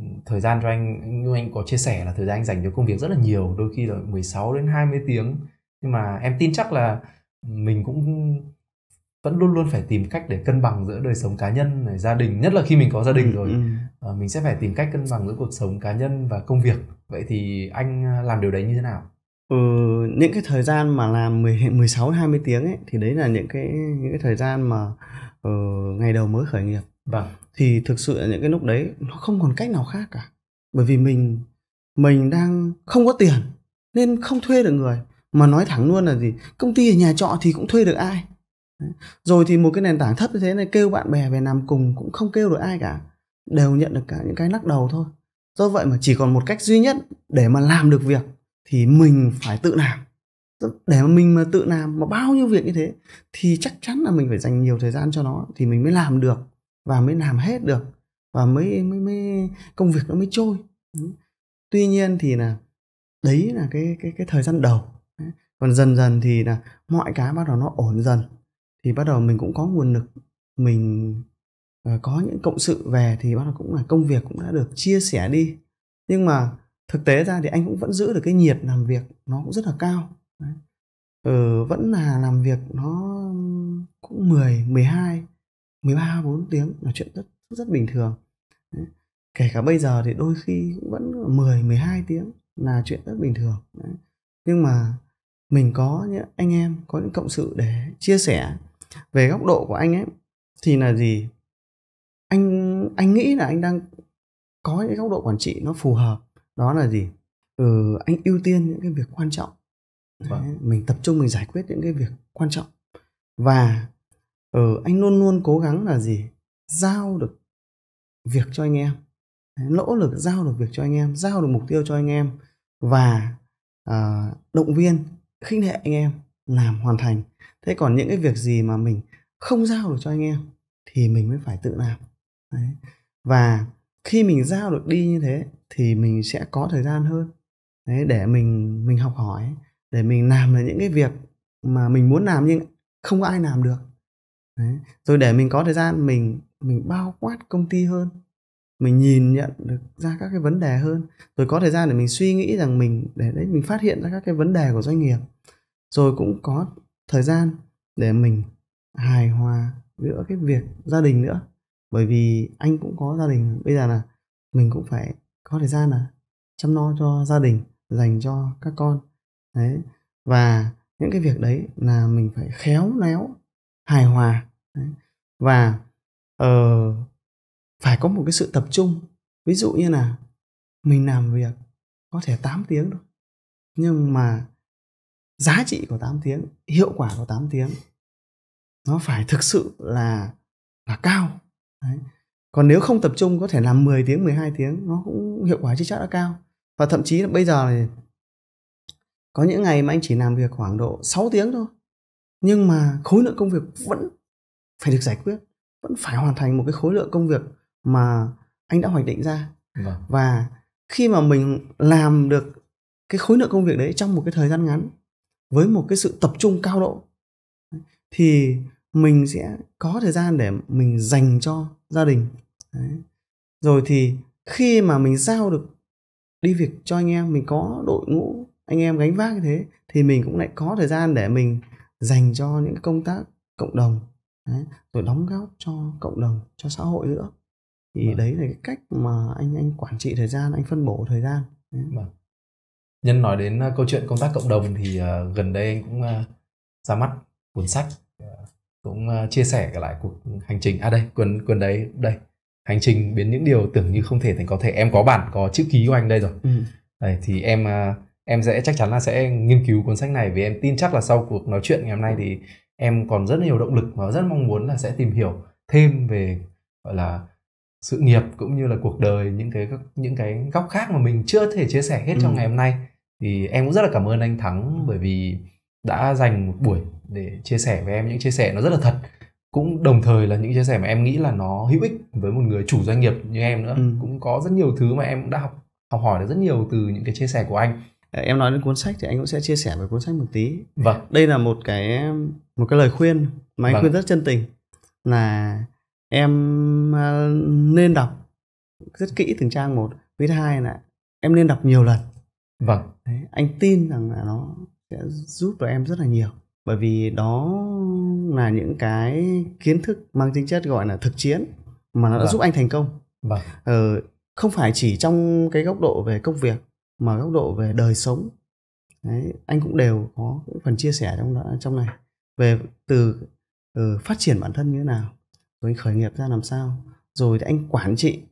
ừ, thời gian cho anh như anh có chia sẻ là thời gian anh dành cho công việc rất là nhiều đôi khi là 16 đến 20 tiếng nhưng mà em tin chắc là mình cũng vẫn luôn luôn phải tìm cách để cân bằng giữa đời sống cá nhân này gia đình nhất là khi mình có gia đình ừ, rồi ừ. Ờ, mình sẽ phải tìm cách cân bằng giữa cuộc sống cá nhân và công việc vậy thì anh ờ, làm điều đấy như thế nào
ừ, những cái thời gian mà làm sáu, hai mươi tiếng ấy thì đấy là những cái những cái thời gian mà uh, ngày đầu mới khởi nghiệp vâng thì thực sự những cái lúc đấy nó không còn cách nào khác cả bởi vì mình mình đang không có tiền nên không thuê được người mà nói thẳng luôn là gì công ty ở nhà trọ thì cũng thuê được ai rồi thì một cái nền tảng thấp như thế này kêu bạn bè về làm cùng cũng không kêu được ai cả đều nhận được cả những cái lắc đầu thôi do vậy mà chỉ còn một cách duy nhất để mà làm được việc thì mình phải tự làm để mà mình mà tự làm mà bao nhiêu việc như thế thì chắc chắn là mình phải dành nhiều thời gian cho nó thì mình mới làm được và mới làm hết được và mới mới mới công việc nó mới trôi tuy nhiên thì là đấy là cái cái cái thời gian đầu còn dần dần thì là mọi cái bắt đầu nó ổn dần thì bắt đầu mình cũng có nguồn lực mình ờ, có những cộng sự về thì bắt đầu cũng là công việc cũng đã được chia sẻ đi nhưng mà thực tế ra thì anh cũng vẫn giữ được cái nhiệt làm việc nó cũng rất là cao ừ, vẫn là làm việc nó cũng 10, 12 13 4 tiếng là chuyện rất rất bình thường kể cả bây giờ thì đôi khi cũng vẫn 10 12 tiếng là chuyện rất bình thường nhưng mà mình có những anh em có những cộng sự để chia sẻ về góc độ của anh ấy thì là gì anh anh nghĩ là anh đang có những góc độ quản trị nó phù hợp đó là gì ừ, anh ưu tiên những cái việc quan trọng Đấy, vâng. mình tập trung mình giải quyết những cái việc quan trọng và ừ, anh luôn luôn cố gắng là gì giao được việc cho anh em nỗ lực giao được việc cho anh em giao được mục tiêu cho anh em và à, động viên khích lệ anh em làm hoàn thành thế còn những cái việc gì mà mình không giao được cho anh em thì mình mới phải tự làm Đấy. và khi mình giao được đi như thế thì mình sẽ có thời gian hơn Đấy, để mình mình học hỏi để mình làm được những cái việc mà mình muốn làm nhưng không có ai làm được Đấy. rồi để mình có thời gian mình mình bao quát công ty hơn mình nhìn nhận được ra các cái vấn đề hơn rồi có thời gian để mình suy nghĩ rằng mình để đấy mình phát hiện ra các cái vấn đề của doanh nghiệp rồi cũng có thời gian để mình hài hòa giữa cái việc gia đình nữa bởi vì anh cũng có gia đình bây giờ là mình cũng phải có thời gian là chăm lo cho gia đình dành cho các con đấy và những cái việc đấy là mình phải khéo léo hài hòa và uh, phải có một cái sự tập trung ví dụ như là mình làm việc có thể 8 tiếng thôi nhưng mà giá trị của 8 tiếng hiệu quả của 8 tiếng nó phải thực sự là là cao Đấy. còn nếu không tập trung có thể làm 10 tiếng 12 tiếng nó cũng hiệu quả chưa chắc đã cao và thậm chí là bây giờ thì có những ngày mà anh chỉ làm việc khoảng độ 6 tiếng thôi nhưng mà khối lượng công việc vẫn phải được giải quyết vẫn phải hoàn thành một cái khối lượng công việc mà anh đã hoạch định ra vâng. và khi mà mình làm được cái khối lượng công việc đấy trong một cái thời gian ngắn với một cái sự tập trung cao độ thì mình sẽ có thời gian để mình dành cho gia đình đấy. rồi thì khi mà mình giao được đi việc cho anh em mình có đội ngũ anh em gánh vác như thế thì mình cũng lại có thời gian để mình dành cho những công tác cộng đồng đấy, rồi đóng góp cho cộng đồng cho xã hội nữa thì vâng. đấy là cái cách mà anh anh quản trị thời gian anh phân bổ thời gian vâng.
nhân nói đến ờ, câu chuyện công tác cộng đồng thì uh, gần đây anh cũng uh, ra mắt cuốn sách uh, cũng uh, chia sẻ lại cuộc hành trình à đây cuốn cuốn đấy đây hành trình biến những điều tưởng như không thể thành có thể em có bản có chữ ký của anh đây rồi ừ. đây thì em uh, em sẽ chắc chắn là sẽ nghiên cứu cuốn sách này vì em tin chắc là sau cuộc nói chuyện ngày hôm nay ừ. thì em còn rất nhiều động lực và rất mong muốn là sẽ tìm hiểu thêm về gọi là sự nghiệp cũng như là cuộc đời những cái những cái góc khác mà mình chưa thể chia sẻ hết ừ. trong ngày hôm nay thì em cũng rất là cảm ơn anh Thắng ừ. bởi vì đã dành một buổi để chia sẻ với em những chia sẻ nó rất là thật cũng đồng thời là những chia sẻ mà em nghĩ là nó hữu ích với một người chủ doanh nghiệp như em nữa ừ. cũng có rất nhiều thứ mà em đã học học hỏi được rất nhiều từ những cái chia sẻ của anh
Ờ, em nói đến cuốn sách thì anh cũng sẽ chia sẻ về cuốn sách một tí vâng đây là một cái một cái lời khuyên mà anh vâng. khuyên rất chân tình là em ờ, nên đọc rất kỹ từng trang một với thứ hai là em nên đọc nhiều lần vâng Đấy, anh tin rằng là nó sẽ giúp cho em rất là nhiều bởi vì đó là những cái kiến thức mang tính chất gọi là thực chiến mà nó đã vâng. giúp anh thành công vâng. ờ, không phải chỉ trong cái góc độ về công việc mà góc độ về đời sống Đấy, anh cũng đều có cái phần chia sẻ trong đó, trong này về từ, từ phát triển bản thân như thế nào rồi anh khởi nghiệp ra làm sao rồi thì anh quản trị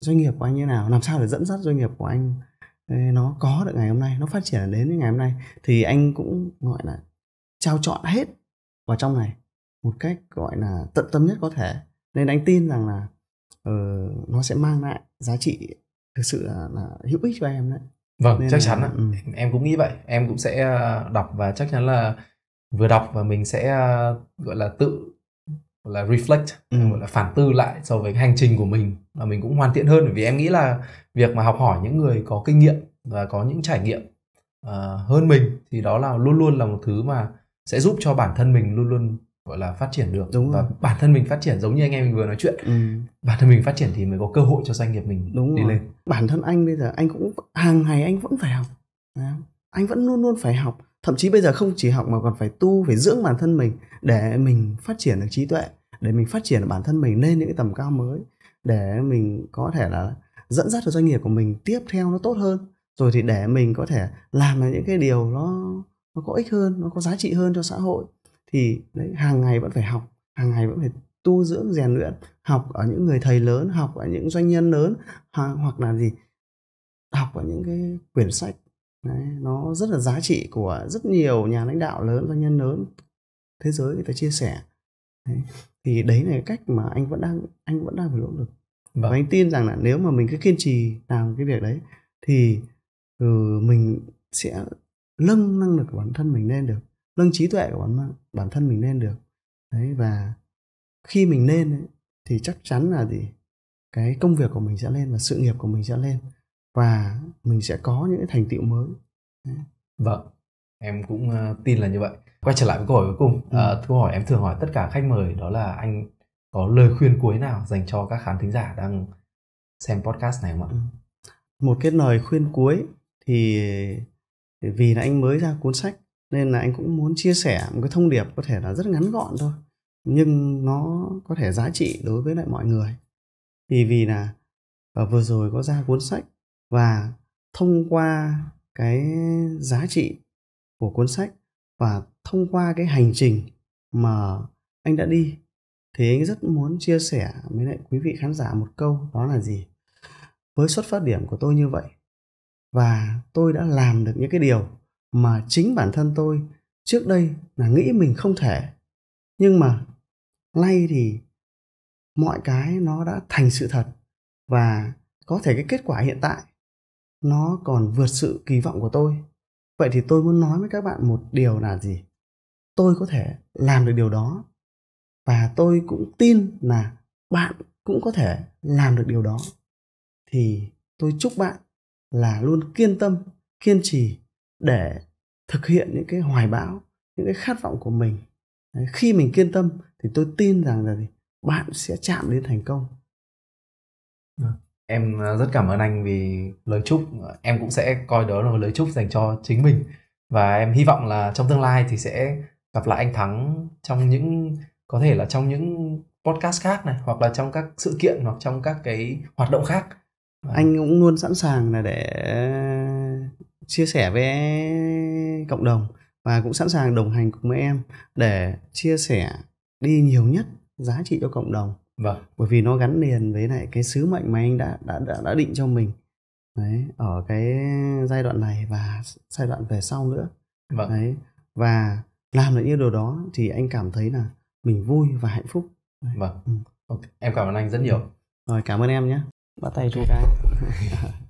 doanh nghiệp của anh như thế nào làm sao để dẫn dắt doanh nghiệp của anh nó có được ngày hôm nay nó phát triển đến ngày hôm nay thì anh cũng gọi là trao chọn hết vào trong này một cách gọi là tận tâm nhất có thể nên anh tin rằng là uh, nó
sẽ mang lại giá trị thực sự là, là hữu ích cho em đấy
vâng Nên chắc là, chắn ạ ừ.
em cũng nghĩ vậy em cũng sẽ à, đọc và chắc chắn là vừa đọc và mình sẽ à, gọi là tự gọi là reflect ừ. gọi là phản tư lại so với cái hành trình của mình và mình cũng hoàn thiện hơn vì em nghĩ là việc mà học hỏi những người có kinh nghiệm và có những trải nghiệm uh, hơn mình thì đó là luôn luôn là một thứ mà sẽ giúp cho bản thân mình luôn luôn gọi là phát triển được đúng và rồi. bản thân mình phát triển giống như anh em mình vừa nói chuyện ừ. bản thân mình phát triển thì mới có cơ hội cho doanh nghiệp mình đúng đi rồi. lên bản thân anh bây giờ anh cũng
hàng ngày anh vẫn phải học anh vẫn luôn luôn phải học thậm chí bây giờ không chỉ học mà còn phải tu phải dưỡng bản thân mình để mình phát triển được trí tuệ để mình phát triển bản thân mình lên những cái tầm cao mới để mình có thể là dẫn dắt được doanh nghiệp của mình tiếp theo nó tốt hơn rồi thì để mình có thể làm những cái điều nó nó có ích hơn nó có giá trị hơn cho xã hội thì đấy hàng ngày vẫn phải học hàng ngày vẫn phải tu dưỡng rèn luyện học ở những người thầy lớn học ở những doanh nhân lớn hoặc là gì học ở những cái quyển sách đấy, nó rất là giá trị của rất nhiều nhà lãnh đạo lớn doanh nhân lớn thế giới người ta chia sẻ đấy. thì đấy là cái cách mà anh vẫn đang anh vẫn đang phải nỗ lực và vâng. anh tin rằng là nếu mà mình cứ kiên trì làm cái việc đấy thì ừ, mình sẽ nâng năng lực của bản thân mình lên được nâng trí tuệ của bản, bản thân mình lên được đấy và khi mình lên ấy, thì chắc chắn là gì cái công việc của mình sẽ lên và sự nghiệp của mình sẽ lên và mình sẽ có những thành tựu mới
đấy. vâng em cũng ờ, tin là như vậy quay trở lại với câu hỏi cuối cùng ừ. à, câu hỏi em thường hỏi tất cả khách mời đó là anh có lời khuyên cuối nào dành cho các khán thính giả đang xem podcast này không ạ ừ.
một cái lời khuyên cuối thì vì là anh mới ra cuốn sách nên là anh cũng muốn chia sẻ một cái thông điệp có thể là rất ngắn gọn thôi nhưng nó có thể giá trị đối với lại mọi người vì vì là à, vừa rồi có ra cuốn sách và thông qua cái giá trị của cuốn sách và thông qua cái hành trình mà anh đã đi thì anh rất muốn chia sẻ với lại quý vị khán giả một câu đó là gì với xuất phát điểm của tôi như vậy và tôi đã làm được những cái điều mà chính bản thân tôi trước đây là nghĩ mình không thể nhưng mà nay thì mọi cái nó đã thành sự thật và có thể cái kết quả hiện tại nó còn vượt sự kỳ vọng của tôi vậy thì tôi muốn nói với các bạn một điều là gì tôi có thể làm được điều đó và tôi cũng tin là bạn cũng có thể làm được điều đó thì tôi chúc bạn là luôn kiên tâm kiên trì để thực hiện những cái hoài bão những cái khát vọng của mình Đấy, khi mình kiên tâm thì tôi tin rằng là bạn sẽ chạm đến thành công
vâng. em ờ, rất cảm ơn anh vì lời chúc em cũng sẽ coi đó là lời chúc dành cho chính mình và em hy vọng là trong tương lai thì sẽ gặp lại anh thắng trong những có thể là trong những podcast khác này hoặc là trong các sự kiện hoặc trong các cái hoạt động khác
anh cũng luôn sẵn sàng là để chia sẻ với cộng đồng và cũng sẵn sàng đồng hành cùng mấy em để chia sẻ đi nhiều nhất giá trị cho cộng đồng vâng. bởi vì nó gắn liền với lại cái sứ mệnh mà anh đã đã đã, đã định cho mình đấy ở cái giai đoạn này và giai đoạn về sau nữa vâng. đấy và làm được những điều đó thì anh cảm thấy là mình vui và hạnh phúc vâng ừ.
okay. em cảm ơn anh rất nhiều
rồi cảm ơn em nhé bắt tay chú cái